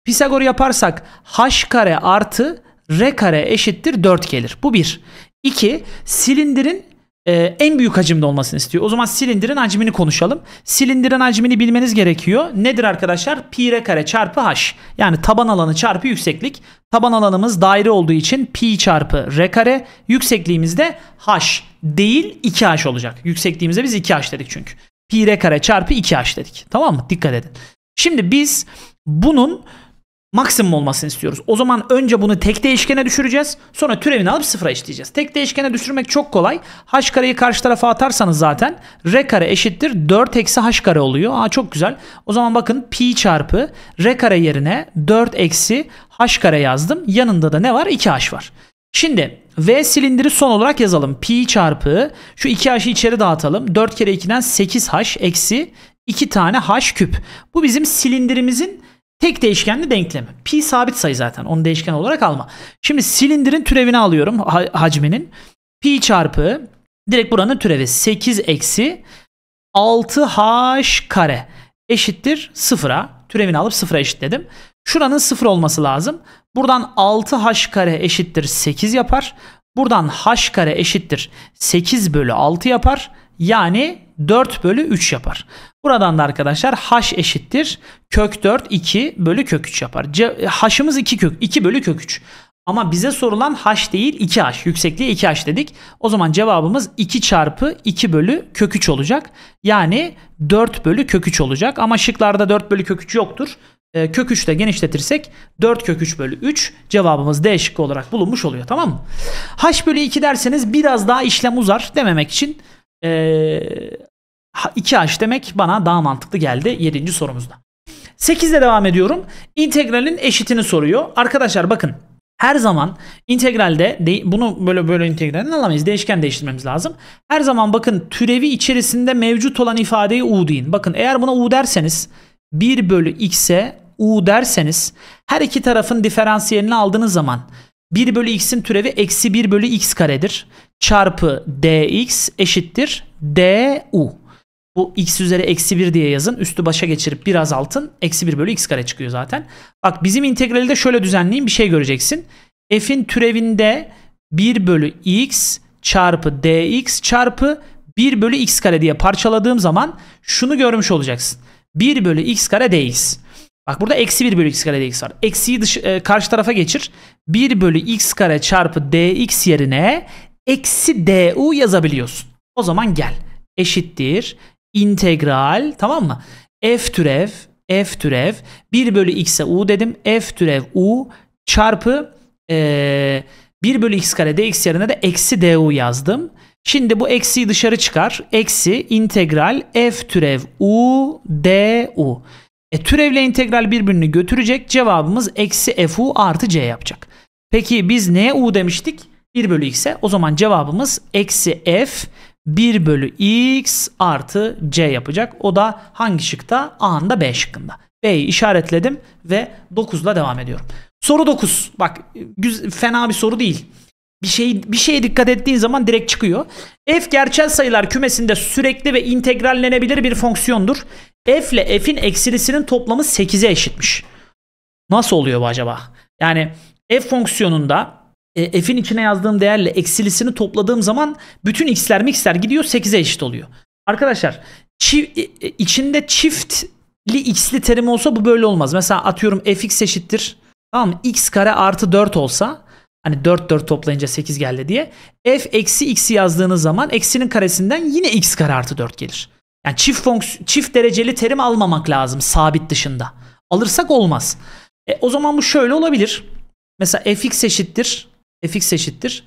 Speaker 1: Pisagor yaparsak h kare artı r kare eşittir 4 gelir. Bu bir. İki, silindirin e, en büyük hacimde olmasını istiyor. O zaman silindirin hacmini konuşalım. Silindirin hacmini bilmeniz gerekiyor. Nedir arkadaşlar? Pi r kare çarpı h. Yani taban alanı çarpı yükseklik. Taban alanımız daire olduğu için pi çarpı r kare. Yüksekliğimiz de h değil 2h olacak. Yüksekliğimize biz 2h dedik çünkü. Pi r kare çarpı 2h dedik. Tamam mı? Dikkat edin. Şimdi biz bunun maksimum olmasını istiyoruz. O zaman önce bunu tek değişkene düşüreceğiz. Sonra türevini alıp sıfıra eşitleyeceğiz. Tek değişkene düşürmek çok kolay. h kareyi karşı tarafa atarsanız zaten r kare eşittir 4 eksi h kare oluyor. Aa çok güzel. O zaman bakın pi çarpı r kare yerine 4 eksi h kare yazdım. Yanında da ne var? 2h var. Şimdi V silindiri son olarak yazalım. Pi çarpı şu 2h'ı içeri dağıtalım. 4 kere 2'den 8h eksi 2 tane h küp. Bu bizim silindirimizin Tek değişkenli denklem. Pi sabit sayı zaten. Onu değişken olarak alma. Şimdi silindirin türevini alıyorum ha hacminin. Pi çarpı direkt buranın türevi 8 eksi 6h kare eşittir 0'a. Türevini alıp 0'a eşitledim. Şuranın 0 olması lazım. Buradan 6h kare eşittir 8 yapar. Buradan h kare eşittir 8 bölü 6 yapar. Yani 4 bölü 3 yapar. Buradan da arkadaşlar h eşittir kök 4 2 bölü kök 3 yapar. C, h'ımız 2 kök 2 bölü kök 3. Ama bize sorulan h değil 2h. yüksekliği 2h dedik. O zaman cevabımız 2 çarpı 2 bölü kök 3 olacak. Yani 4 bölü kök 3 olacak. Ama şıklarda 4 bölü kök 3 yoktur. E, kök 3 de genişletirsek 4 kök 3 bölü 3 cevabımız D şıkkı olarak bulunmuş oluyor. Tamam mı? h bölü 2 derseniz biraz daha işlem uzar dememek için ee, 2H demek bana daha mantıklı geldi 7. sorumuzda. 8 devam ediyorum. İntegralin eşitini soruyor. Arkadaşlar bakın her zaman integralde bunu böyle böyle integralden alamayız. Değişken değiştirmemiz lazım. Her zaman bakın türevi içerisinde mevcut olan ifadeyi u deyin. Bakın eğer buna u derseniz 1 bölü x'e u derseniz her iki tarafın diferansiyelini aldığınız zaman 1 bölü x'in türevi eksi 1 bölü x karedir çarpı dx eşittir du. Bu x üzeri eksi 1 diye yazın. Üstü başa geçirip bir azaltın. Eksi 1 bölü x kare çıkıyor zaten. Bak bizim integrali de şöyle düzenleyeyim Bir şey göreceksin. F'in türevinde 1 bölü x çarpı dx çarpı 1 bölü x kare diye parçaladığım zaman şunu görmüş olacaksın. 1 bölü x kare dx. Bak burada eksi 1 bölü x kare dx var. Eksiyi dış, e, karşı tarafa geçir. 1 bölü x kare çarpı dx yerine eksi du yazabiliyorsun. O zaman gel. Eşittir. integral tamam mı? F türev f türev 1 bölü x'e u dedim. F türev u çarpı e, 1 bölü x kare dx yerine de eksi du yazdım. Şimdi bu eksiyi dışarı çıkar. Eksi integral f türev u du. E, türevle integral birbirini götürecek. Cevabımız eksi fu artı c yapacak. Peki biz neye u demiştik? 1 bölü x ise o zaman cevabımız eksi f 1 bölü x artı c yapacak. O da hangi şıkta? A'nın da B şıkkında. B'yi işaretledim ve 9 ile devam ediyorum. Soru 9. Bak fena bir soru değil. Bir şey bir şeye dikkat ettiğin zaman direkt çıkıyor. F gerçel sayılar kümesinde sürekli ve integrallenebilir bir fonksiyondur. F ile f'in eksilisinin toplamı 8'e eşitmiş. Nasıl oluyor bu acaba? Yani f fonksiyonunda e, f'in içine yazdığım değerle eksilisini topladığım zaman bütün x'ler mix'ler gidiyor 8'e eşit oluyor. Arkadaşlar çift, e, e, içinde çiftli x'li terim olsa bu böyle olmaz. Mesela atıyorum fx eşittir tamam mı? x kare artı 4 olsa hani 4 4 toplayınca 8 geldi diye f eksi x'i yazdığınız zaman eksinin karesinden yine x kare artı 4 gelir. Yani çift fonksiyon, çift dereceli terim almamak lazım sabit dışında. Alırsak olmaz. E, o zaman bu şöyle olabilir. Mesela fx eşittir fx eşittir.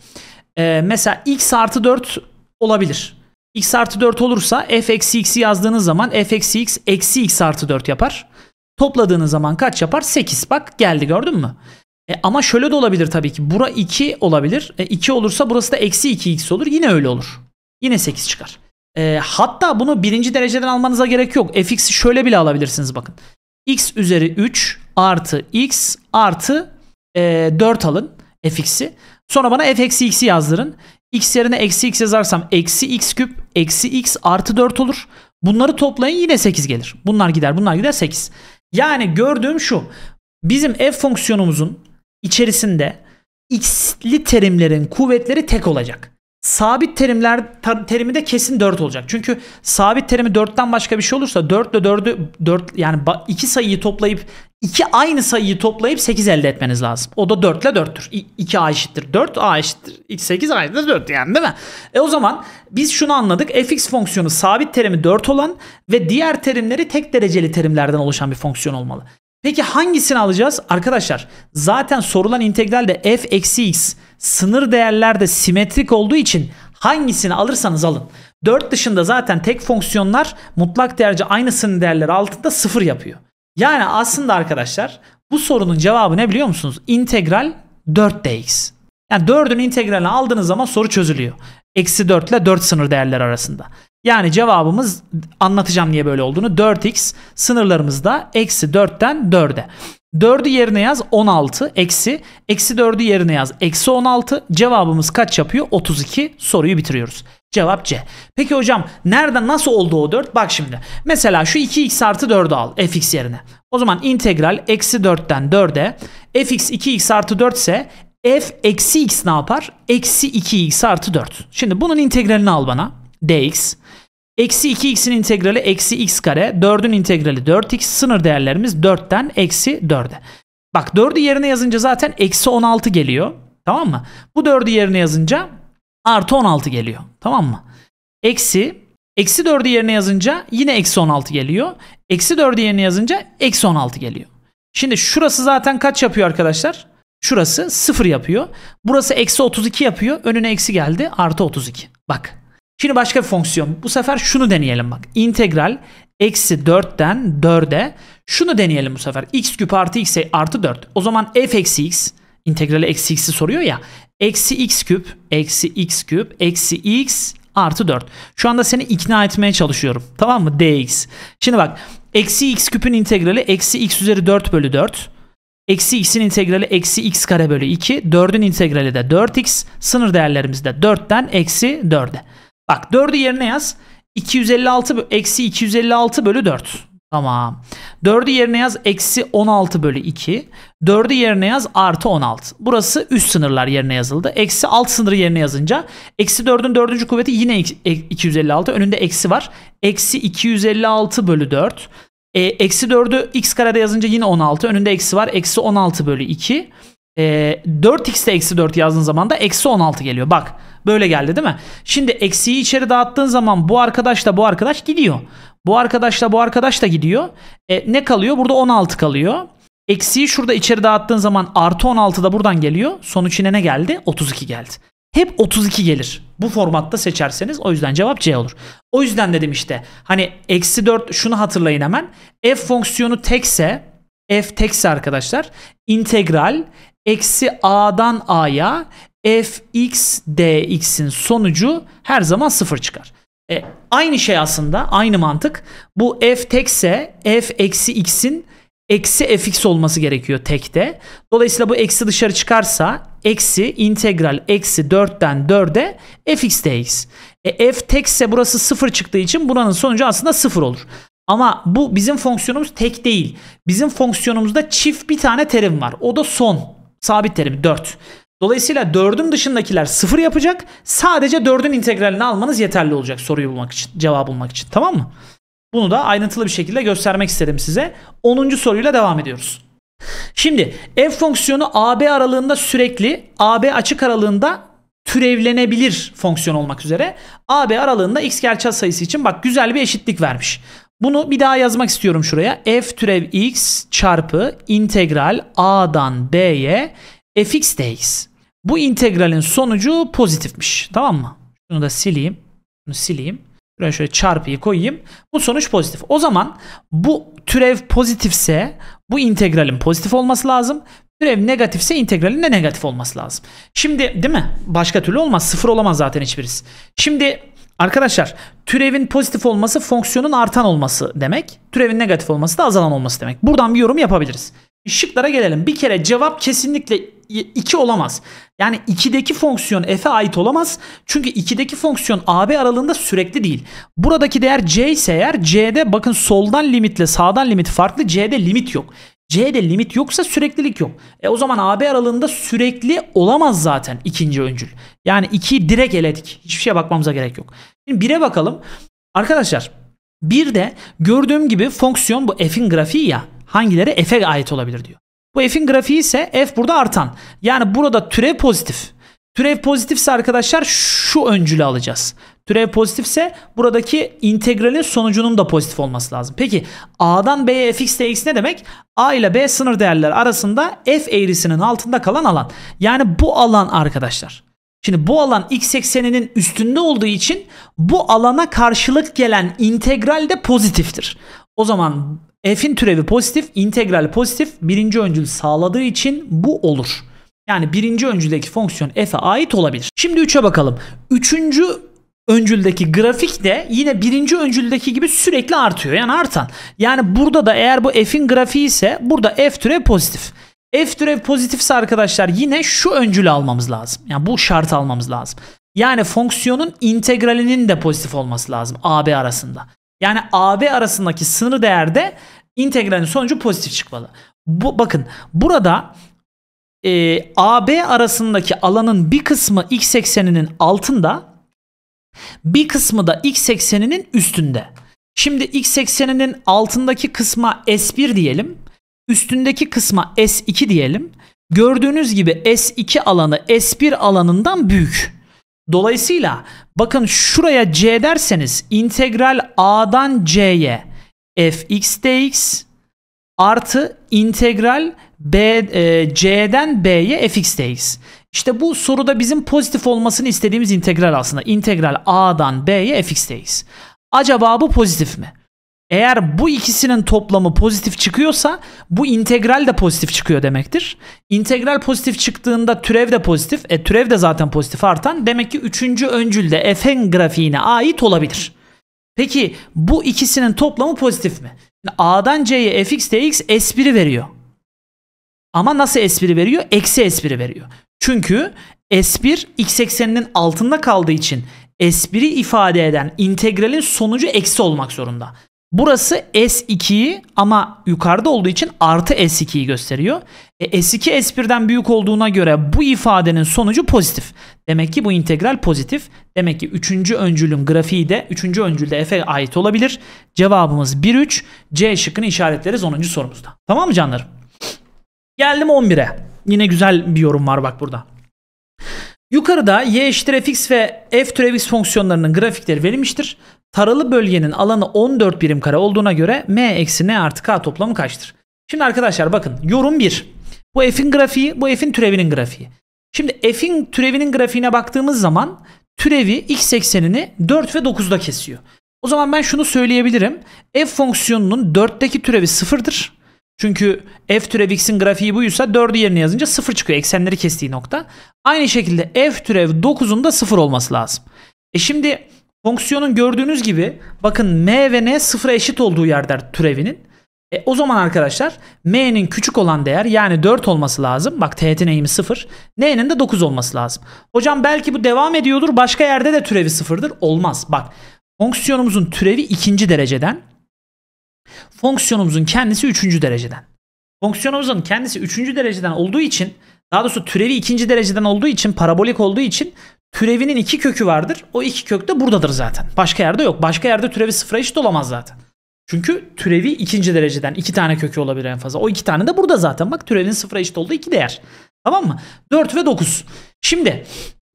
Speaker 1: Ee, mesela x artı 4 olabilir. x artı 4 olursa f eksi x'i yazdığınız zaman f eksi x eksi x artı 4 yapar. Topladığınız zaman kaç yapar? 8. Bak geldi gördün mü? E, ama şöyle de olabilir tabii ki. Bura 2 olabilir. E, 2 olursa burası da eksi 2x olur. Yine öyle olur. Yine 8 çıkar. E, hatta bunu birinci dereceden almanıza gerek yok. fx'i şöyle bile alabilirsiniz bakın. x üzeri 3 artı x artı e, 4 alın fx'i. Sonra bana f eksi x'i yazdırın. x yerine eksi x yazarsam eksi x küp eksi x artı 4 olur. Bunları toplayın yine 8 gelir. Bunlar gider bunlar gider 8. Yani gördüğüm şu. Bizim f fonksiyonumuzun içerisinde x'li terimlerin kuvvetleri tek olacak. Sabit terimler terimi de kesin 4 olacak. Çünkü sabit terimi 4'ten başka bir şey olursa 4 ile 4'ü 4 yani iki sayıyı toplayıp iki aynı sayıyı toplayıp 8 elde etmeniz lazım. O da 4 ile 4'tür. 2a eşittir 4, a eşittir 8 a eşittir 4 yani değil mi? E o zaman biz şunu anladık. fx fonksiyonu sabit terimi 4 olan ve diğer terimleri tek dereceli terimlerden oluşan bir fonksiyon olmalı. Peki hangisini alacağız? Arkadaşlar zaten sorulan integralde f eksi x sınır değerlerde simetrik olduğu için hangisini alırsanız alın. 4 dışında zaten tek fonksiyonlar mutlak değerce aynı sınır değerleri altında 0 yapıyor. Yani aslında arkadaşlar bu sorunun cevabı ne biliyor musunuz? İntegral 4dx. Yani 4'ün integralini aldığınız zaman soru çözülüyor eksi 4 ile 4 sınır değerleri arasında. Yani cevabımız anlatacağım niye böyle olduğunu 4x sınırlarımız da eksi 4'ten 4'e. 4'ü yerine yaz 16 eksi. Eksi 4'ü yerine yaz eksi 16. Cevabımız kaç yapıyor? 32 soruyu bitiriyoruz. Cevap C. Peki hocam nereden nasıl oldu o 4? Bak şimdi. Mesela şu 2x artı 4'ü al fx yerine. O zaman integral eksi 4'ten 4'e fx 2x artı 4 ise f eksi x ne yapar? Eksi 2x artı 4. Şimdi bunun integralini al bana. dx. Eksi 2x'in integrali eksi x kare. 4'ün integrali 4x. Sınır değerlerimiz 4'ten eksi 4'e. Bak 4'ü yerine yazınca zaten eksi 16 geliyor. Tamam mı? Bu 4'ü yerine yazınca artı 16 geliyor. Tamam mı? Eksi Eksi 4'ü yerine yazınca yine eksi 16 geliyor. Eksi 4'ü yerine yazınca eksi 16 geliyor. Şimdi şurası zaten kaç yapıyor arkadaşlar? Şurası 0 yapıyor. Burası eksi 32 yapıyor. Önüne eksi geldi. Artı 32. Bak. Şimdi başka bir fonksiyon. Bu sefer şunu deneyelim bak. İntegral eksi 4'ten 4'e. Şunu deneyelim bu sefer. x küp artı x e artı 4. O zaman f eksi x. integrali eksi x'i soruyor ya. Eksi x küp eksi x küp eksi x artı 4. Şu anda seni ikna etmeye çalışıyorum. Tamam mı? dx. Şimdi bak. Eksi x küpün integrali eksi x üzeri 4 bölü 4. Eksi x'in integrali eksi x kare bölü 2. 4'ün integrali de 4x. Sınır değerlerimiz de 4'ten eksi 4'e. Bak 4'ü yerine yaz. 256 eksi 256 bölü 4. Tamam. 4'ü yerine yaz eksi 16 bölü 2. 4'ü yerine yaz artı 16. Burası üst sınırlar yerine yazıldı. Eksi alt sınırı yerine yazınca eksi 4'ün 4. kuvveti yine 256. E- önünde eksi var. Eksi 256 bölü 4. E, eksi 4'ü x karede yazınca yine 16. Önünde eksi var. Eksi 16 bölü 2. E, 4x'te eksi 4 yazdığın zaman da eksi 16 geliyor. Bak böyle geldi değil mi? Şimdi eksiyi içeri dağıttığın zaman bu arkadaş da bu arkadaş gidiyor. Bu arkadaş da bu arkadaş da gidiyor. E, ne kalıyor? Burada 16 kalıyor. Eksiyi şurada içeri dağıttığın zaman artı 16 da buradan geliyor. Sonuç yine ne geldi? 32 geldi hep 32 gelir. Bu formatta seçerseniz o yüzden cevap C olur. O yüzden dedim işte hani eksi 4 şunu hatırlayın hemen. F fonksiyonu tekse f tekse arkadaşlar integral eksi a'dan a'ya f x dx'in sonucu her zaman sıfır çıkar. E, aynı şey aslında aynı mantık. Bu f tekse f eksi x'in eksi fx olması gerekiyor tekte. Dolayısıyla bu eksi dışarı çıkarsa eksi integral eksi 4'ten 4'e fx dx. E, f tekse burası 0 çıktığı için buranın sonucu aslında 0 olur. Ama bu bizim fonksiyonumuz tek değil. Bizim fonksiyonumuzda çift bir tane terim var. O da son sabit terim 4. Dolayısıyla 4'ün dışındakiler 0 yapacak. Sadece 4'ün integralini almanız yeterli olacak soruyu bulmak için, cevabı bulmak için. Tamam mı? Bunu da ayrıntılı bir şekilde göstermek istedim size. 10. soruyla devam ediyoruz. Şimdi f fonksiyonu AB aralığında sürekli AB açık aralığında türevlenebilir fonksiyon olmak üzere AB aralığında x gerçel sayısı için bak güzel bir eşitlik vermiş. Bunu bir daha yazmak istiyorum şuraya. f türev x çarpı integral a'dan b'ye fx dx. Bu integralin sonucu pozitifmiş. Tamam mı? Şunu da sileyim. Bunu sileyim. Buraya şöyle çarpıyı koyayım. Bu sonuç pozitif. O zaman bu türev pozitifse bu integralin pozitif olması lazım. Türev negatifse integralin de negatif olması lazım. Şimdi değil mi? Başka türlü olmaz. Sıfır olamaz zaten hiçbirisi. Şimdi arkadaşlar türevin pozitif olması fonksiyonun artan olması demek. Türevin negatif olması da azalan olması demek. Buradan bir yorum yapabiliriz. Şıklara gelelim. Bir kere cevap kesinlikle 2 olamaz. Yani 2'deki fonksiyon f'e ait olamaz. Çünkü 2'deki fonksiyon AB aralığında sürekli değil. Buradaki değer c ise eğer c'de bakın soldan limitle sağdan limit farklı. C'de limit yok. C'de limit yoksa süreklilik yok. E o zaman AB aralığında sürekli olamaz zaten ikinci öncül. Yani 2'yi direkt eledik. Hiçbir şeye bakmamıza gerek yok. Şimdi 1'e bakalım. Arkadaşlar bir de gördüğüm gibi fonksiyon bu f'in grafiği ya hangileri f'e ait olabilir diyor. Bu f'in grafiği ise f burada artan. Yani burada türev pozitif. Türev pozitifse arkadaşlar şu öncülü alacağız. Türev pozitifse buradaki integralin sonucunun da pozitif olması lazım. Peki a'dan b'ye fx dx ne demek? a ile b sınır değerler arasında f eğrisinin altında kalan alan. Yani bu alan arkadaşlar. Şimdi bu alan x ekseninin üstünde olduğu için bu alana karşılık gelen integral de pozitiftir. O zaman F'in türevi pozitif, integral pozitif birinci öncül sağladığı için bu olur. Yani birinci öncüldeki fonksiyon f'e ait olabilir. Şimdi 3'e bakalım. Üçüncü öncüldeki grafik de yine birinci öncüldeki gibi sürekli artıyor. Yani artan. Yani burada da eğer bu f'in grafiği ise burada f türev pozitif. F türev pozitifse arkadaşlar yine şu öncülü almamız lazım. Yani bu şart almamız lazım. Yani fonksiyonun integralinin de pozitif olması lazım AB arasında. Yani AB arasındaki sınır değerde integralin sonucu pozitif çıkmalı. Bu, bakın burada e, AB arasındaki alanın bir kısmı x ekseninin altında bir kısmı da x ekseninin üstünde. Şimdi x ekseninin altındaki kısma S1 diyelim. Üstündeki kısma S2 diyelim. Gördüğünüz gibi S2 alanı S1 alanından büyük. Dolayısıyla bakın şuraya c derseniz integral a'dan c'ye fx dx artı integral b, e, c'den b'ye fx dx. İşte bu soruda bizim pozitif olmasını istediğimiz integral aslında. İntegral a'dan b'ye fx dx. Acaba bu pozitif mi? Eğer bu ikisinin toplamı pozitif çıkıyorsa bu integral de pozitif çıkıyor demektir. İntegral pozitif çıktığında türev de pozitif. E türev de zaten pozitif artan. Demek ki üçüncü öncül de fn grafiğine ait olabilir. Peki bu ikisinin toplamı pozitif mi? A'dan C'ye fx dx s1'i veriyor. Ama nasıl s1'i veriyor? Eksi s1'i veriyor. Çünkü s1 x ekseninin altında kaldığı için s1'i ifade eden integralin sonucu eksi olmak zorunda. Burası S2'yi ama yukarıda olduğu için artı S2'yi gösteriyor. E, S2 S1'den büyük olduğuna göre bu ifadenin sonucu pozitif. Demek ki bu integral pozitif. Demek ki 3. öncülün grafiği de 3. öncülde F'e ait olabilir. Cevabımız 1-3. C şıkkını işaretleriz 10. sorumuzda. Tamam mı canlarım? Geldim 11'e. Yine güzel bir yorum var bak burada. Yukarıda y eşittir fx ve f türev x fonksiyonlarının grafikleri verilmiştir. Taralı bölgenin alanı 14 birim kare olduğuna göre m eksi n artı k toplamı kaçtır? Şimdi arkadaşlar bakın yorum 1. Bu f'in grafiği bu f'in türevinin grafiği. Şimdi f'in türevinin grafiğine baktığımız zaman türevi x eksenini 4 ve 9'da kesiyor. O zaman ben şunu söyleyebilirim. f fonksiyonunun 4'teki türevi 0'dır. Çünkü f türev x'in grafiği buysa 4'ü yerine yazınca 0 çıkıyor. Eksenleri kestiği nokta. Aynı şekilde f türev 9'un da 0 olması lazım. E şimdi fonksiyonun gördüğünüz gibi bakın m ve n 0'a eşit olduğu yerler türevinin. E, o zaman arkadaşlar m'nin küçük olan değer yani 4 olması lazım. Bak teğetin eğimi 0. n'nin de 9 olması lazım. Hocam belki bu devam ediyordur. Başka yerde de türevi 0'dır. Olmaz. Bak fonksiyonumuzun türevi ikinci dereceden. Fonksiyonumuzun kendisi üçüncü dereceden. Fonksiyonumuzun kendisi üçüncü dereceden olduğu için daha doğrusu türevi ikinci dereceden olduğu için parabolik olduğu için türevinin iki kökü vardır. O iki kök de buradadır zaten. Başka yerde yok. Başka yerde türevi sıfıra eşit olamaz zaten. Çünkü türevi ikinci dereceden iki tane kökü olabilir en fazla. O iki tane de burada zaten. Bak türevin sıfıra eşit olduğu iki değer. Tamam mı? 4 ve 9. Şimdi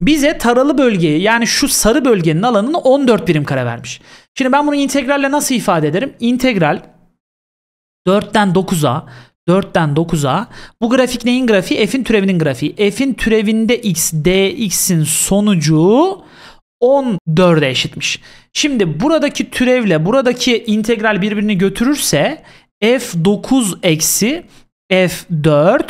Speaker 1: bize taralı bölgeyi yani şu sarı bölgenin alanını 14 birim kare vermiş. Şimdi ben bunu integralle nasıl ifade ederim? İntegral 4'ten 9'a 4'ten 9'a bu grafik neyin grafiği? F'in türevinin grafiği. F'in türevinde x dx'in sonucu 14'e eşitmiş. Şimdi buradaki türevle buradaki integral birbirini götürürse f9 eksi f4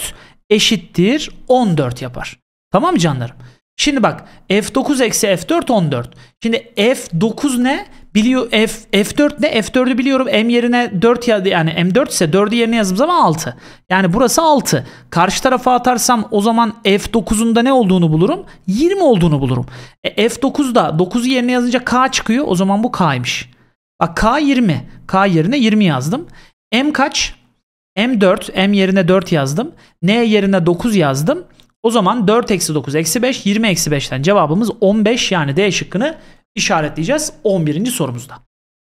Speaker 1: eşittir 14 yapar. Tamam mı canlarım? Şimdi bak F9 eksi F4 14. Şimdi F9 ne? Biliyor F, F4 ne? F4'ü biliyorum. M yerine 4 ya yani M4 ise 4'ü yerine yazdığım zaman 6. Yani burası 6. Karşı tarafa atarsam o zaman F9'un da ne olduğunu bulurum? 20 olduğunu bulurum. E, f da, 9'u yerine yazınca K çıkıyor. O zaman bu K'ymış. Bak K 20. K yerine 20 yazdım. M kaç? M4. M yerine 4 yazdım. N yerine 9 yazdım. O zaman 4 eksi 9 eksi 5 20 eksi 5'ten cevabımız 15 yani D şıkkını işaretleyeceğiz 11. sorumuzda.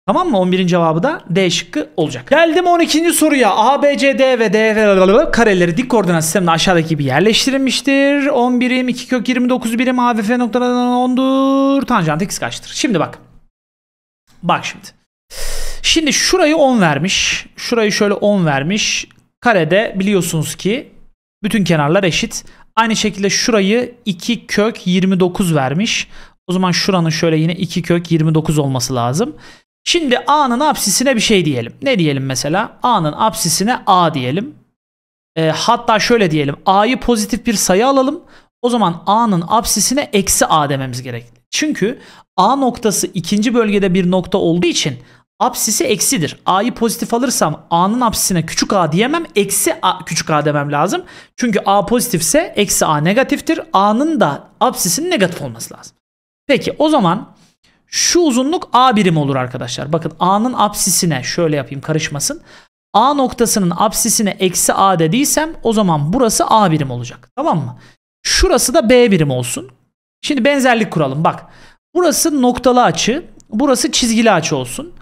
Speaker 1: Tamam mı? 11. cevabı da D şıkkı olacak. Geldim 12. soruya. A, B, C, D ve D ve kareleri dik koordinat sisteminde aşağıdaki gibi yerleştirilmiştir. 10 2 kök 29 birim, A ve F noktalarından 10'dur. Tanjant x kaçtır? Şimdi bak. Bak şimdi. Şimdi şurayı 10 vermiş. Şurayı şöyle 10 vermiş. Karede biliyorsunuz ki bütün kenarlar eşit. Aynı şekilde şurayı 2 kök 29 vermiş. O zaman şuranın şöyle yine 2 kök 29 olması lazım. Şimdi A'nın apsisine bir şey diyelim. Ne diyelim mesela? A'nın apsisine A diyelim. E, hatta şöyle diyelim. A'yı pozitif bir sayı alalım. O zaman A'nın apsisine eksi A dememiz gerekli. Çünkü A noktası ikinci bölgede bir nokta olduğu için Apsisi eksidir. A'yı pozitif alırsam A'nın apsisine küçük A diyemem. Eksi A, küçük A demem lazım. Çünkü A pozitifse eksi A negatiftir. A'nın da apsisinin negatif olması lazım. Peki o zaman şu uzunluk A birim olur arkadaşlar. Bakın A'nın apsisine şöyle yapayım karışmasın. A noktasının apsisine eksi A dediysem o zaman burası A birim olacak. Tamam mı? Şurası da B birim olsun. Şimdi benzerlik kuralım. Bak burası noktalı açı. Burası çizgili açı olsun.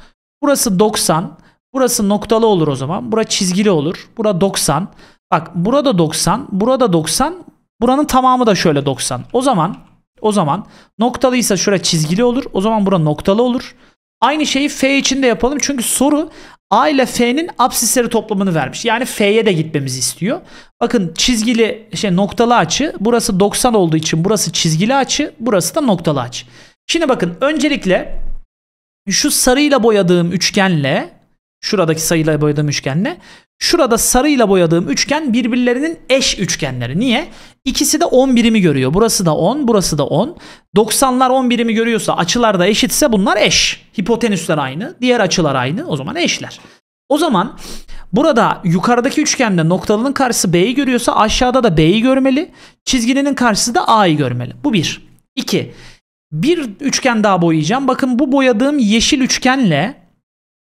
Speaker 1: Burası 90. Burası noktalı olur o zaman. Bura çizgili olur. Bura 90. Bak burada 90. Burada 90. Buranın tamamı da şöyle 90. O zaman o zaman noktalıysa şura çizgili olur. O zaman bura noktalı olur. Aynı şeyi F için de yapalım. Çünkü soru A ile F'nin absisleri toplamını vermiş. Yani F'ye de gitmemizi istiyor. Bakın çizgili şey noktalı açı burası 90 olduğu için burası çizgili açı, burası da noktalı açı. Şimdi bakın öncelikle şu sarıyla boyadığım üçgenle şuradaki sayıyla boyadığım üçgenle şurada sarıyla boyadığım üçgen birbirlerinin eş üçgenleri. Niye? İkisi de 10 birimi görüyor. Burası da 10, burası da 10. 90'lar 10 birimi görüyorsa açılar da eşitse bunlar eş. Hipotenüsler aynı, diğer açılar aynı. O zaman eşler. O zaman burada yukarıdaki üçgende noktalının karşısı B'yi görüyorsa aşağıda da B'yi görmeli. Çizgininin karşısı da A'yı görmeli. Bu bir. İki bir üçgen daha boyayacağım. Bakın bu boyadığım yeşil üçgenle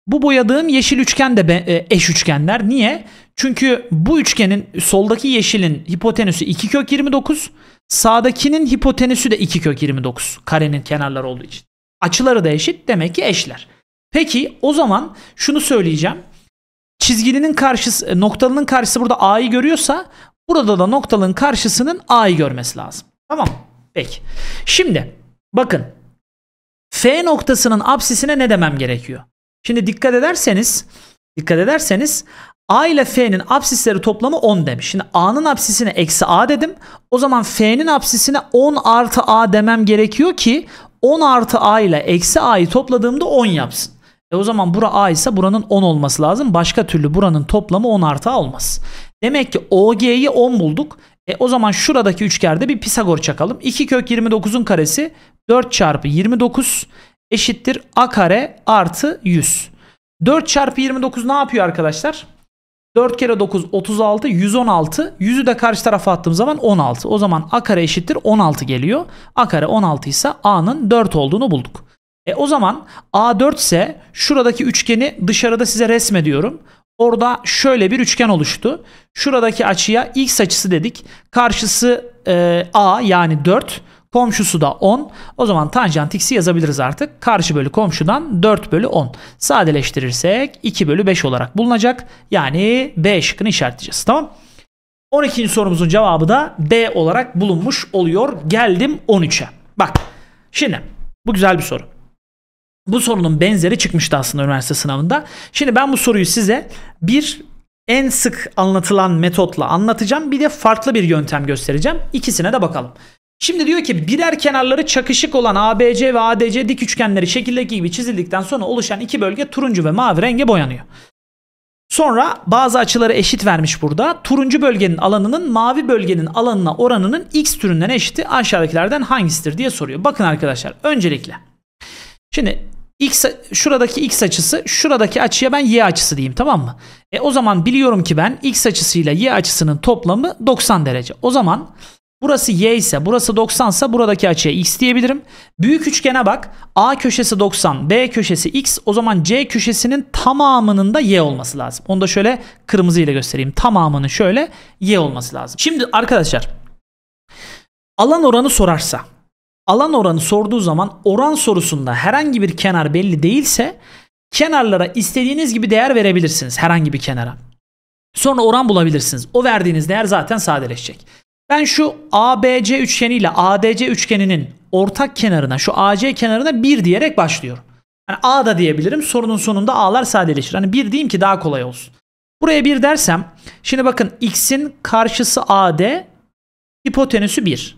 Speaker 1: bu boyadığım yeşil üçgen de e, eş üçgenler. Niye? Çünkü bu üçgenin soldaki yeşilin hipotenüsü 2 kök 29. Sağdakinin hipotenüsü de 2 kök 29. Karenin kenarları olduğu için. Açıları da eşit. Demek ki eşler. Peki o zaman şunu söyleyeceğim. Çizgilinin karşısı, e, noktalının karşısı burada A'yı görüyorsa burada da noktalının karşısının A'yı görmesi lazım. Tamam Peki. Şimdi Bakın. F noktasının apsisine ne demem gerekiyor? Şimdi dikkat ederseniz dikkat ederseniz A ile F'nin apsisleri toplamı 10 demiş. Şimdi A'nın apsisine eksi A dedim. O zaman F'nin apsisine 10 artı A demem gerekiyor ki 10 artı A ile eksi A'yı topladığımda 10 yapsın. E o zaman bura A ise buranın 10 olması lazım. Başka türlü buranın toplamı 10 artı A olmaz. Demek ki OG'yi 10 bulduk. E o zaman şuradaki üçgende bir Pisagor çakalım. 2 kök 29'un karesi 4 çarpı 29 eşittir a kare artı 100. 4 çarpı 29 ne yapıyor arkadaşlar? 4 kere 9 36 116 100'ü de karşı tarafa attığım zaman 16. O zaman a kare eşittir 16 geliyor. a kare 16 ise a'nın 4 olduğunu bulduk. E o zaman a4 ise şuradaki üçgeni dışarıda size resmediyorum. Orada şöyle bir üçgen oluştu. Şuradaki açıya x açısı dedik. Karşısı e, a yani 4. Komşusu da 10. O zaman tanjant x'i yazabiliriz artık. Karşı bölü komşudan 4 bölü 10. Sadeleştirirsek 2 bölü 5 olarak bulunacak. Yani B şıkkını işaretleyeceğiz. Tamam 12. sorumuzun cevabı da D olarak bulunmuş oluyor. Geldim 13'e. Bak şimdi bu güzel bir soru. Bu sorunun benzeri çıkmıştı aslında üniversite sınavında. Şimdi ben bu soruyu size bir en sık anlatılan metotla anlatacağım. Bir de farklı bir yöntem göstereceğim. İkisine de bakalım. Şimdi diyor ki birer kenarları çakışık olan ABC ve ADC dik üçgenleri şekildeki gibi çizildikten sonra oluşan iki bölge turuncu ve mavi renge boyanıyor. Sonra bazı açıları eşit vermiş burada. Turuncu bölgenin alanının mavi bölgenin alanına oranının x türünden eşiti aşağıdakilerden hangisidir diye soruyor. Bakın arkadaşlar öncelikle. Şimdi x şuradaki x açısı şuradaki açıya ben y açısı diyeyim tamam mı? E o zaman biliyorum ki ben x açısıyla y açısının toplamı 90 derece. O zaman Burası y ise burası 90 ise buradaki açıya x diyebilirim. Büyük üçgene bak. A köşesi 90, B köşesi x. O zaman C köşesinin tamamının da y olması lazım. Onu da şöyle kırmızı ile göstereyim. Tamamının şöyle y olması lazım. Şimdi arkadaşlar alan oranı sorarsa alan oranı sorduğu zaman oran sorusunda herhangi bir kenar belli değilse kenarlara istediğiniz gibi değer verebilirsiniz herhangi bir kenara. Sonra oran bulabilirsiniz. O verdiğiniz değer zaten sadeleşecek. Ben şu ABC üçgeniyle ADC üçgeninin ortak kenarına şu AC kenarına 1 diyerek başlıyorum. Yani A da diyebilirim. Sorunun sonunda A'lar sadeleşir. Hani 1 diyeyim ki daha kolay olsun. Buraya 1 dersem şimdi bakın x'in karşısı AD hipotenüsü 1.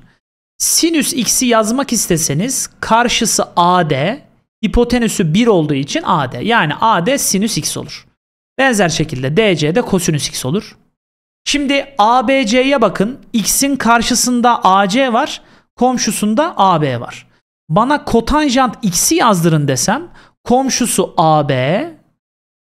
Speaker 1: Sinüs x'i yazmak isteseniz karşısı AD hipotenüsü 1 olduğu için AD. Yani AD sinüs x olur. Benzer şekilde DC de kosinüs x olur. Şimdi ABC'ye bakın. X'in karşısında AC var. Komşusunda AB var. Bana kotanjant X'i yazdırın desem komşusu AB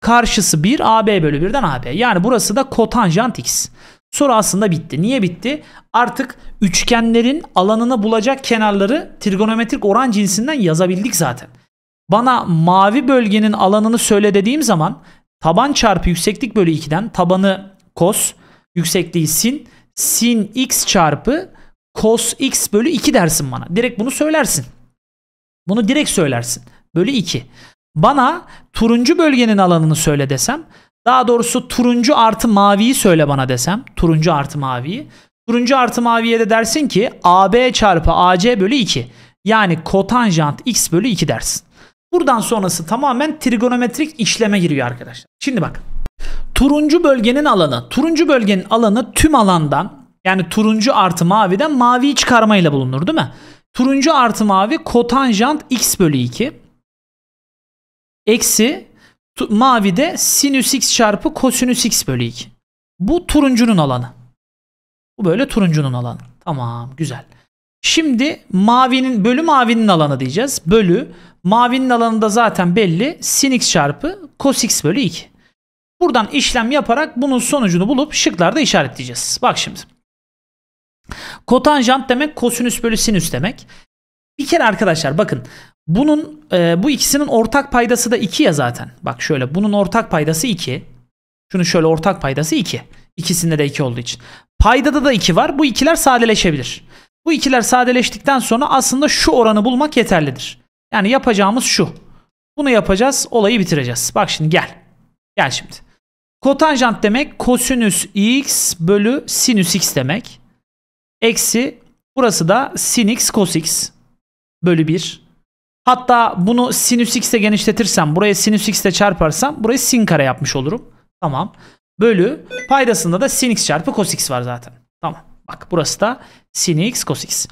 Speaker 1: karşısı 1 AB bölü 1'den AB. Yani burası da kotanjant X. Soru aslında bitti. Niye bitti? Artık üçgenlerin alanını bulacak kenarları trigonometrik oran cinsinden yazabildik zaten. Bana mavi bölgenin alanını söyle dediğim zaman taban çarpı yükseklik bölü 2'den tabanı kos yüksekliği sin. Sin x çarpı cos x bölü 2 dersin bana. Direkt bunu söylersin. Bunu direkt söylersin. Bölü 2. Bana turuncu bölgenin alanını söyle desem. Daha doğrusu turuncu artı maviyi söyle bana desem. Turuncu artı maviyi. Turuncu artı maviye de dersin ki AB çarpı AC bölü 2. Yani kotanjant x bölü 2 dersin. Buradan sonrası tamamen trigonometrik işleme giriyor arkadaşlar. Şimdi bak turuncu bölgenin alanı. Turuncu bölgenin alanı tüm alandan yani turuncu artı maviden maviyi çıkarmayla bulunur değil mi? Turuncu artı mavi kotanjant x bölü 2 eksi mavi de sinüs x çarpı kosinüs x bölü 2. Bu turuncunun alanı. Bu böyle turuncunun alanı. Tamam güzel. Şimdi mavinin bölü mavinin alanı diyeceğiz. Bölü mavinin alanında zaten belli. Sin x çarpı cos x bölü 2. Buradan işlem yaparak bunun sonucunu bulup şıklarda işaretleyeceğiz. Bak şimdi. Kotanjant demek kosinüs bölü sinüs demek. Bir kere arkadaşlar bakın bunun e, bu ikisinin ortak paydası da 2 ya zaten. Bak şöyle bunun ortak paydası 2. Şunu şöyle ortak paydası 2. İkisinde de 2 olduğu için. Paydada da 2 var. Bu ikiler sadeleşebilir. Bu ikiler sadeleştikten sonra aslında şu oranı bulmak yeterlidir. Yani yapacağımız şu. Bunu yapacağız, olayı bitireceğiz. Bak şimdi gel. Gel şimdi. Kotanjant demek kosinüs x bölü sinüs x demek. Eksi burası da sin x cos x bölü 1. Hatta bunu sinüs x'e genişletirsem buraya sinüs x'le çarparsam burayı sin kare yapmış olurum. Tamam. Bölü paydasında da sin x çarpı cos x var zaten. Tamam. Bak burası da sin x cos x.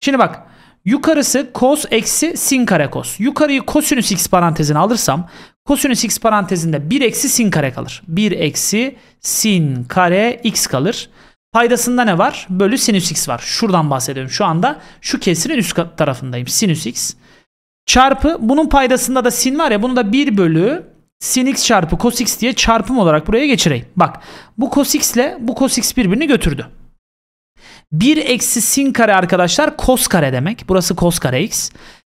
Speaker 1: Şimdi bak yukarısı cos eksi sin kare cos. Yukarıyı kosinüs x parantezine alırsam Kosinüs x parantezinde 1 eksi sin kare kalır. 1 eksi sin kare x kalır. Paydasında ne var? Bölü sinüs x var. Şuradan bahsediyorum şu anda. Şu kesirin üst tarafındayım. Sinüs x. Çarpı bunun paydasında da sin var ya bunu da 1 bölü sin x çarpı cos x diye çarpım olarak buraya geçireyim. Bak bu cos x ile bu cos x birbirini götürdü. 1 eksi sin kare arkadaşlar cos kare demek. Burası cos kare x.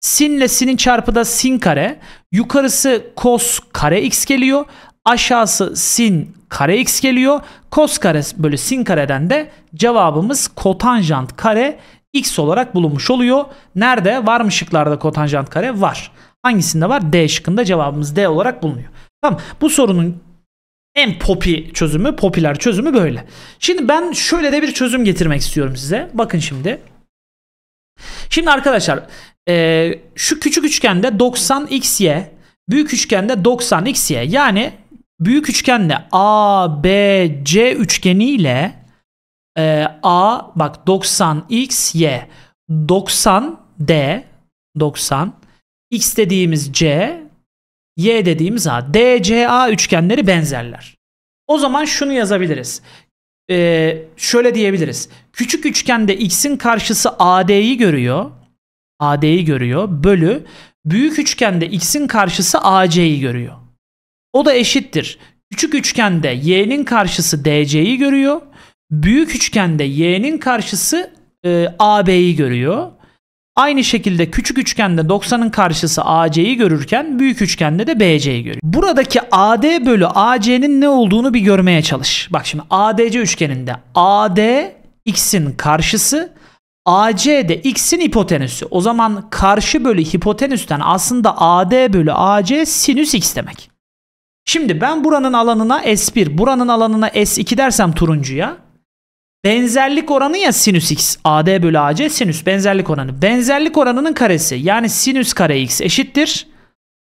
Speaker 1: Sin ile sinin çarpıda sin kare. Yukarısı kos kare x geliyor. Aşağısı sin kare x geliyor. Kos kare bölü sin kareden de cevabımız kotanjant kare x olarak bulunmuş oluyor. Nerede? Var mı şıklarda kotanjant kare? Var. Hangisinde var? D şıkkında cevabımız D olarak bulunuyor. Tamam. Bu sorunun en popi çözümü, popüler çözümü böyle. Şimdi ben şöyle de bir çözüm getirmek istiyorum size. Bakın şimdi. Şimdi arkadaşlar e, şu küçük üçgende 90xy büyük üçgende 90xy yani büyük üçgende ABC üçgeni ile e, A bak 90xy 90D 90 x dediğimiz C y dediğimiz A DCA üçgenleri benzerler. O zaman şunu yazabiliriz. Ee, şöyle diyebiliriz. Küçük üçgende x'in karşısı AD'yi görüyor. AD'yi görüyor. Bölü büyük üçgende x'in karşısı AC'yi görüyor. O da eşittir. Küçük üçgende y'nin karşısı DC'yi görüyor. Büyük üçgende y'nin karşısı e, AB'yi görüyor. Aynı şekilde küçük üçgende 90'ın karşısı AC'yi görürken büyük üçgende de BC'yi görüyor. Buradaki AD bölü AC'nin ne olduğunu bir görmeye çalış. Bak şimdi ADC üçgeninde AD x'in karşısı AC de X'in hipotenüsü. O zaman karşı bölü hipotenüsten aslında AD bölü AC sinüs X demek. Şimdi ben buranın alanına S1, buranın alanına S2 dersem turuncuya. Benzerlik oranı ya sinüs x. AD bölü AC sinüs benzerlik oranı. Benzerlik oranının karesi yani sinüs kare x eşittir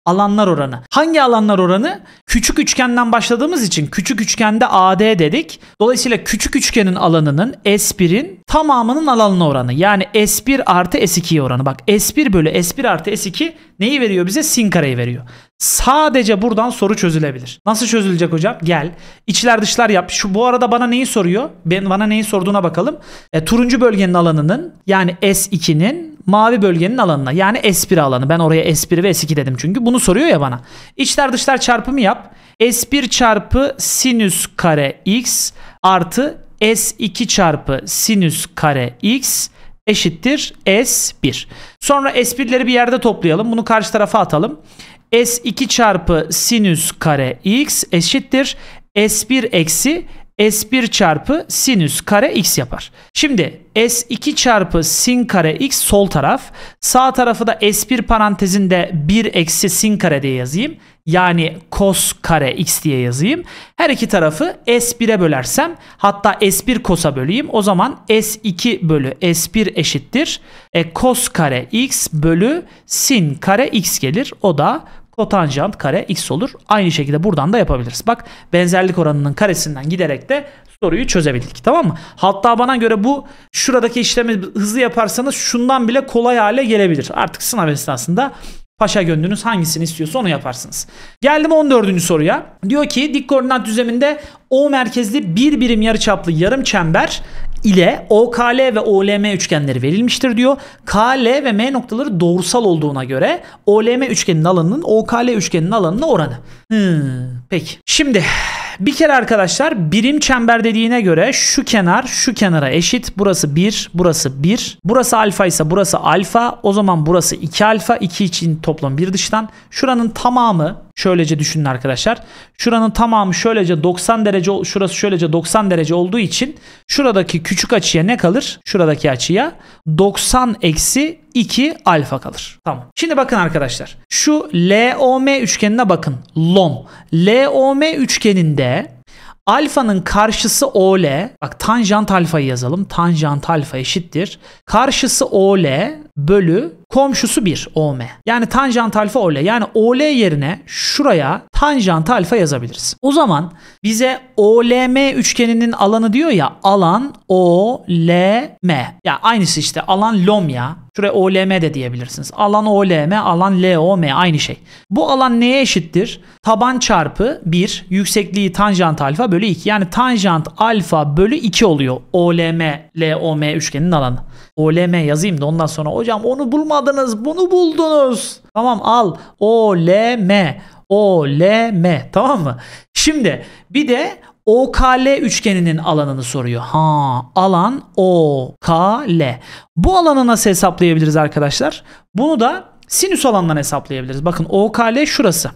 Speaker 1: alanlar oranı. Hangi alanlar oranı? Küçük üçgenden başladığımız için küçük üçgende AD dedik. Dolayısıyla küçük üçgenin alanının S1'in tamamının alanına oranı. Yani S1 artı S2 oranı. Bak S1 bölü S1 artı S2 neyi veriyor bize? Sin kareyi veriyor. Sadece buradan soru çözülebilir. Nasıl çözülecek hocam? Gel. İçler dışlar yap. Şu bu arada bana neyi soruyor? Ben bana neyi sorduğuna bakalım. E, turuncu bölgenin alanının yani S2'nin mavi bölgenin alanına yani S1 alanı. Ben oraya S1 ve S2 dedim çünkü. Bunu soruyor ya bana. İçler dışlar çarpımı yap. S1 çarpı sinüs kare x artı S2 çarpı sinüs kare x eşittir S1. Sonra S1'leri bir yerde toplayalım. Bunu karşı tarafa atalım. S2 çarpı sinüs kare x eşittir S1 eksi S1 çarpı sinüs kare x yapar. Şimdi S2 çarpı sin kare x sol taraf. Sağ tarafı da S1 parantezinde 1 eksi sin kare diye yazayım. Yani kos kare x diye yazayım. Her iki tarafı S1'e bölersem hatta S1 kosa böleyim. O zaman S2 bölü S1 eşittir. E, kos kare x bölü sin kare x gelir. O da kotanjant kare x olur. Aynı şekilde buradan da yapabiliriz. Bak benzerlik oranının karesinden giderek de soruyu çözebildik tamam mı? Hatta bana göre bu şuradaki işlemi hızlı yaparsanız şundan bile kolay hale gelebilir. Artık sınav esnasında paşa gönlünüz hangisini istiyorsa onu yaparsınız. Geldim 14. soruya. Diyor ki dik koordinat düzeminde O merkezli bir birim yarıçaplı yarım çember ile OKL ve OLM üçgenleri verilmiştir diyor. KL ve M noktaları doğrusal olduğuna göre OLM üçgenin alanının OKL üçgenin alanına oranı. Hmm, peki. Şimdi bir kere arkadaşlar birim çember dediğine göre şu kenar şu kenara eşit. Burası 1, burası 1. Burası alfa ise burası alfa. O zaman burası 2 alfa. 2 için toplam 1 dıştan. Şuranın tamamı Şöylece düşünün arkadaşlar. Şuranın tamamı şöylece 90 derece şurası şöylece 90 derece olduğu için şuradaki küçük açıya ne kalır? Şuradaki açıya 90 eksi 2 alfa kalır. Tamam. Şimdi bakın arkadaşlar. Şu LOM üçgenine bakın. LOM. LOM üçgeninde Alfanın karşısı OL. Bak tanjant alfayı yazalım. Tanjant alfa eşittir. Karşısı OL bölü komşusu 1 OM. Yani tanjant alfa OL. Yani OL yerine şuraya tanjant alfa yazabiliriz. O zaman bize OLM üçgeninin alanı diyor ya alan OLM. Ya aynısı işte alan LOM ya. Şuraya OLM de diyebilirsiniz. Alan OLM, alan LOM aynı şey. Bu alan neye eşittir? Taban çarpı 1, yüksekliği tanjant alfa bölü 2. Yani tanjant alfa bölü 2 oluyor OLM, LOM üçgeninin alanı. OLM yazayım da ondan sonra hocam hocam onu bulmadınız bunu buldunuz. Tamam al O L M O L M tamam mı? Şimdi bir de OKL üçgeninin alanını soruyor. Ha, alan OKL. Bu alanı nasıl hesaplayabiliriz arkadaşlar? Bunu da sinüs alanından hesaplayabiliriz. Bakın OKL şurası.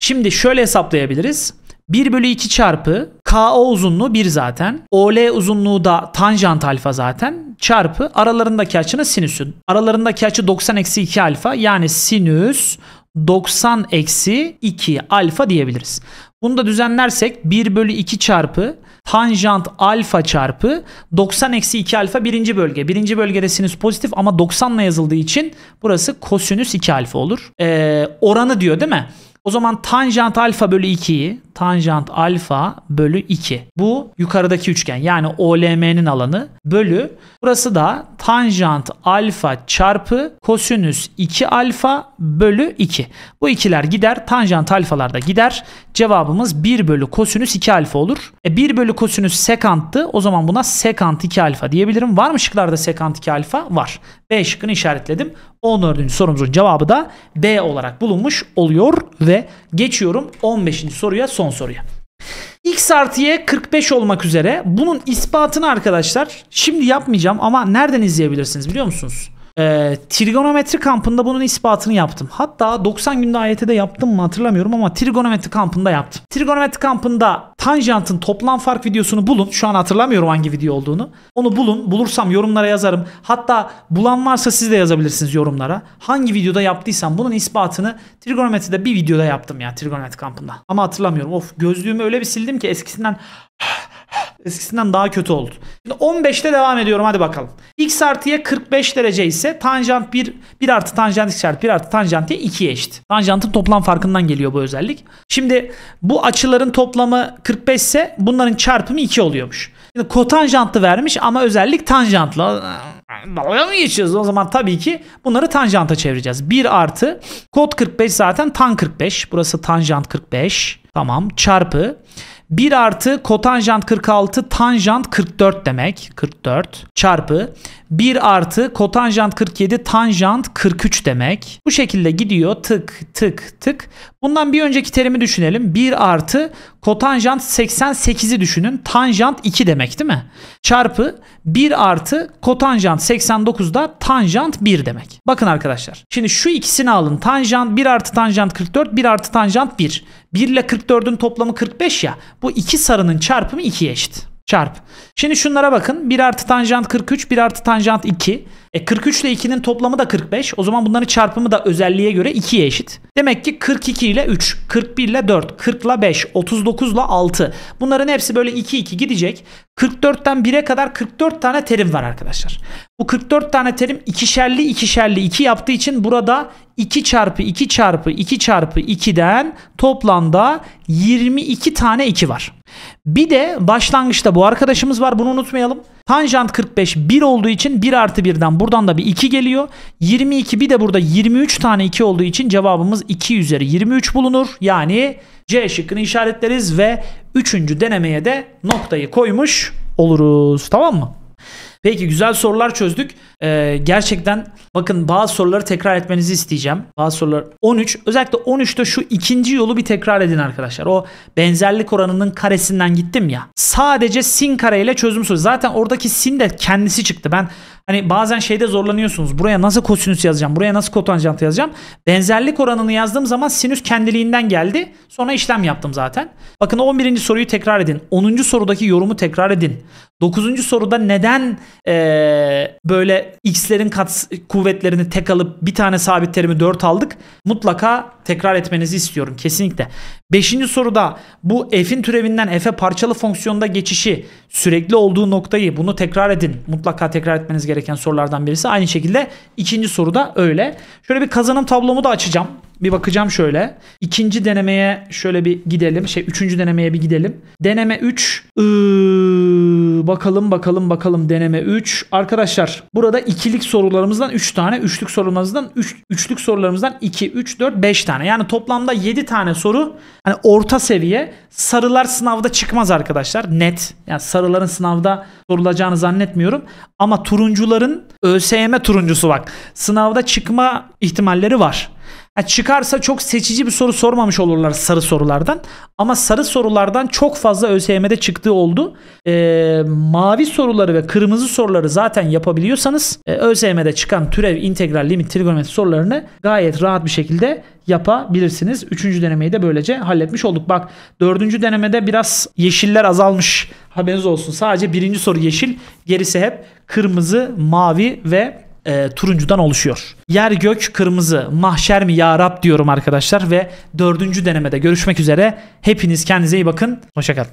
Speaker 1: Şimdi şöyle hesaplayabiliriz. 1 bölü 2 çarpı KO uzunluğu 1 zaten. OL uzunluğu da tanjant alfa zaten çarpı aralarındaki açının sinüsü. Aralarındaki açı 90 eksi 2 alfa yani sinüs 90 eksi 2 alfa diyebiliriz. Bunu da düzenlersek 1 bölü 2 çarpı tanjant alfa çarpı 90 eksi 2 alfa birinci bölge. Birinci bölgede sinüs pozitif ama 90 ile yazıldığı için burası kosinüs 2 alfa olur. Ee, oranı diyor değil mi? O zaman tanjant alfa bölü 2'yi tanjant alfa bölü 2. Bu yukarıdaki üçgen yani OLM'nin alanı bölü. Burası da tanjant alfa çarpı kosinüs 2 alfa bölü 2. Bu ikiler gider. Tanjant alfalar da gider. Cevabımız 1 bölü kosinüs 2 alfa olur. E 1 bölü kosinüs sekanttı. O zaman buna sekant 2 alfa diyebilirim. Var mı şıklarda sekant 2 alfa? Var. B şıkkını işaretledim. 14. sorumuzun cevabı da B olarak bulunmuş oluyor ve geçiyorum 15. soruya son soruya. X artı Y 45 olmak üzere bunun ispatını arkadaşlar şimdi yapmayacağım ama nereden izleyebilirsiniz biliyor musunuz? E, trigonometri kampında bunun ispatını yaptım. Hatta 90 günde AYT'de yaptım mı hatırlamıyorum ama trigonometri kampında yaptım. Trigonometri kampında tanjantın toplam fark videosunu bulun. Şu an hatırlamıyorum hangi video olduğunu. Onu bulun. Bulursam yorumlara yazarım. Hatta bulan varsa siz de yazabilirsiniz yorumlara. Hangi videoda yaptıysam bunun ispatını trigonometride bir videoda yaptım ya trigonometri kampında. Ama hatırlamıyorum. Of gözlüğümü öyle bir sildim ki eskisinden eskisinden daha kötü oldu. Şimdi 15'te devam ediyorum hadi bakalım. X artı y 45 derece ise tanjant 1, 1 artı tanjant x artı 1 artı tanjant y 2'ye eşit. Tanjantın toplam farkından geliyor bu özellik. Şimdi bu açıların toplamı 45 ise bunların çarpımı 2 oluyormuş. Şimdi kotanjantlı vermiş ama özellik tanjantlı. Dalga mı geçiyoruz? O zaman tabii ki bunları tanjanta çevireceğiz. 1 artı kot 45 zaten tan 45. Burası tanjant 45. Tamam çarpı 1 artı kotanjant 46 tanjant 44 demek. 44 çarpı 1 artı kotanjant 47 tanjant 43 demek. Bu şekilde gidiyor tık tık tık. Bundan bir önceki terimi düşünelim. 1 artı kotanjant 88'i düşünün. Tanjant 2 demek değil mi? Çarpı 1 artı kotanjant 89'da tanjant 1 demek. Bakın arkadaşlar. Şimdi şu ikisini alın. Tanjant 1 artı tanjant 44 1 artı tanjant 1. 1 ile 44'ün toplamı 45 ya. Bu iki sarının çarpımı 2'ye eşit çarp. Şimdi şunlara bakın. 1 artı tanjant 43, 1 artı tanjant 2. E 43 ile 2'nin toplamı da 45. O zaman bunların çarpımı da özelliğe göre 2'ye eşit. Demek ki 42 ile 3, 41 ile 4, 40 ile 5, 39 ile 6. Bunların hepsi böyle 2 2 gidecek. 44'ten 1'e kadar 44 tane terim var arkadaşlar. Bu 44 tane terim ikişerli ikişerli 2 yaptığı için burada 2 çarpı 2 çarpı 2 çarpı 2'den toplamda 22 tane 2 var. Bir de başlangıçta bu arkadaşımız var bunu unutmayalım. Tanjant 45 1 olduğu için 1 artı 1'den buradan da bir 2 geliyor. 22 bir de burada 23 tane 2 olduğu için cevabımız 2 üzeri 23 bulunur. Yani C şıkkını işaretleriz ve 3. denemeye de noktayı koymuş oluruz. Tamam mı? Peki güzel sorular çözdük. Ee, gerçekten bakın bazı soruları tekrar etmenizi isteyeceğim. Bazı sorular 13 özellikle 13'te şu ikinci yolu bir tekrar edin arkadaşlar. O benzerlik oranının karesinden gittim ya. Sadece sin kareyle çözüm sorusu. Zaten oradaki sin de kendisi çıktı. Ben Hani bazen şeyde zorlanıyorsunuz. Buraya nasıl kosinüs yazacağım? Buraya nasıl kotanjant yazacağım? Benzerlik oranını yazdığım zaman sinüs kendiliğinden geldi. Sonra işlem yaptım zaten. Bakın 11. soruyu tekrar edin. 10. sorudaki yorumu tekrar edin. 9. soruda neden ee, böyle x'lerin kat kuvvetlerini tek alıp bir tane sabit terimi 4 aldık? Mutlaka tekrar etmenizi istiyorum kesinlikle. 5. soruda bu f'in türevinden f'e parçalı fonksiyonda geçişi sürekli olduğu noktayı bunu tekrar edin. Mutlaka tekrar etmeniz gerekiyor gereken sorulardan birisi. Aynı şekilde ikinci soru da öyle. Şöyle bir kazanım tablomu da açacağım. Bir bakacağım şöyle. İkinci denemeye şöyle bir gidelim. Şey üçüncü denemeye bir gidelim. Deneme 3. Iı, bakalım bakalım bakalım deneme 3. Arkadaşlar burada ikilik sorularımızdan 3 tane, üçlük sorularımızdan 3, üç, üçlük sorularımızdan 2, 3, 4, 5 tane. Yani toplamda 7 tane soru. Hani orta seviye. Sarılar sınavda çıkmaz arkadaşlar. Net. Yani sarıların sınavda sorulacağını zannetmiyorum. Ama turuncuların ÖSYM turuncusu bak. Sınavda çıkma ihtimalleri var. Yani çıkarsa çok seçici bir soru sormamış olurlar sarı sorulardan. Ama sarı sorulardan çok fazla ÖSYM'de çıktığı oldu. Ee, mavi soruları ve kırmızı soruları zaten yapabiliyorsanız e, ÖSYM'de çıkan türev, integral, limit, trigonometri sorularını gayet rahat bir şekilde yapabilirsiniz. Üçüncü denemeyi de böylece halletmiş olduk. Bak dördüncü denemede biraz yeşiller azalmış. Haberiniz olsun. Sadece birinci soru yeşil. Gerisi hep kırmızı, mavi ve e, turuncudan oluşuyor. Yer gök kırmızı mahşer mi ya Rab diyorum arkadaşlar ve dördüncü denemede görüşmek üzere. Hepiniz kendinize iyi bakın. Hoşçakalın.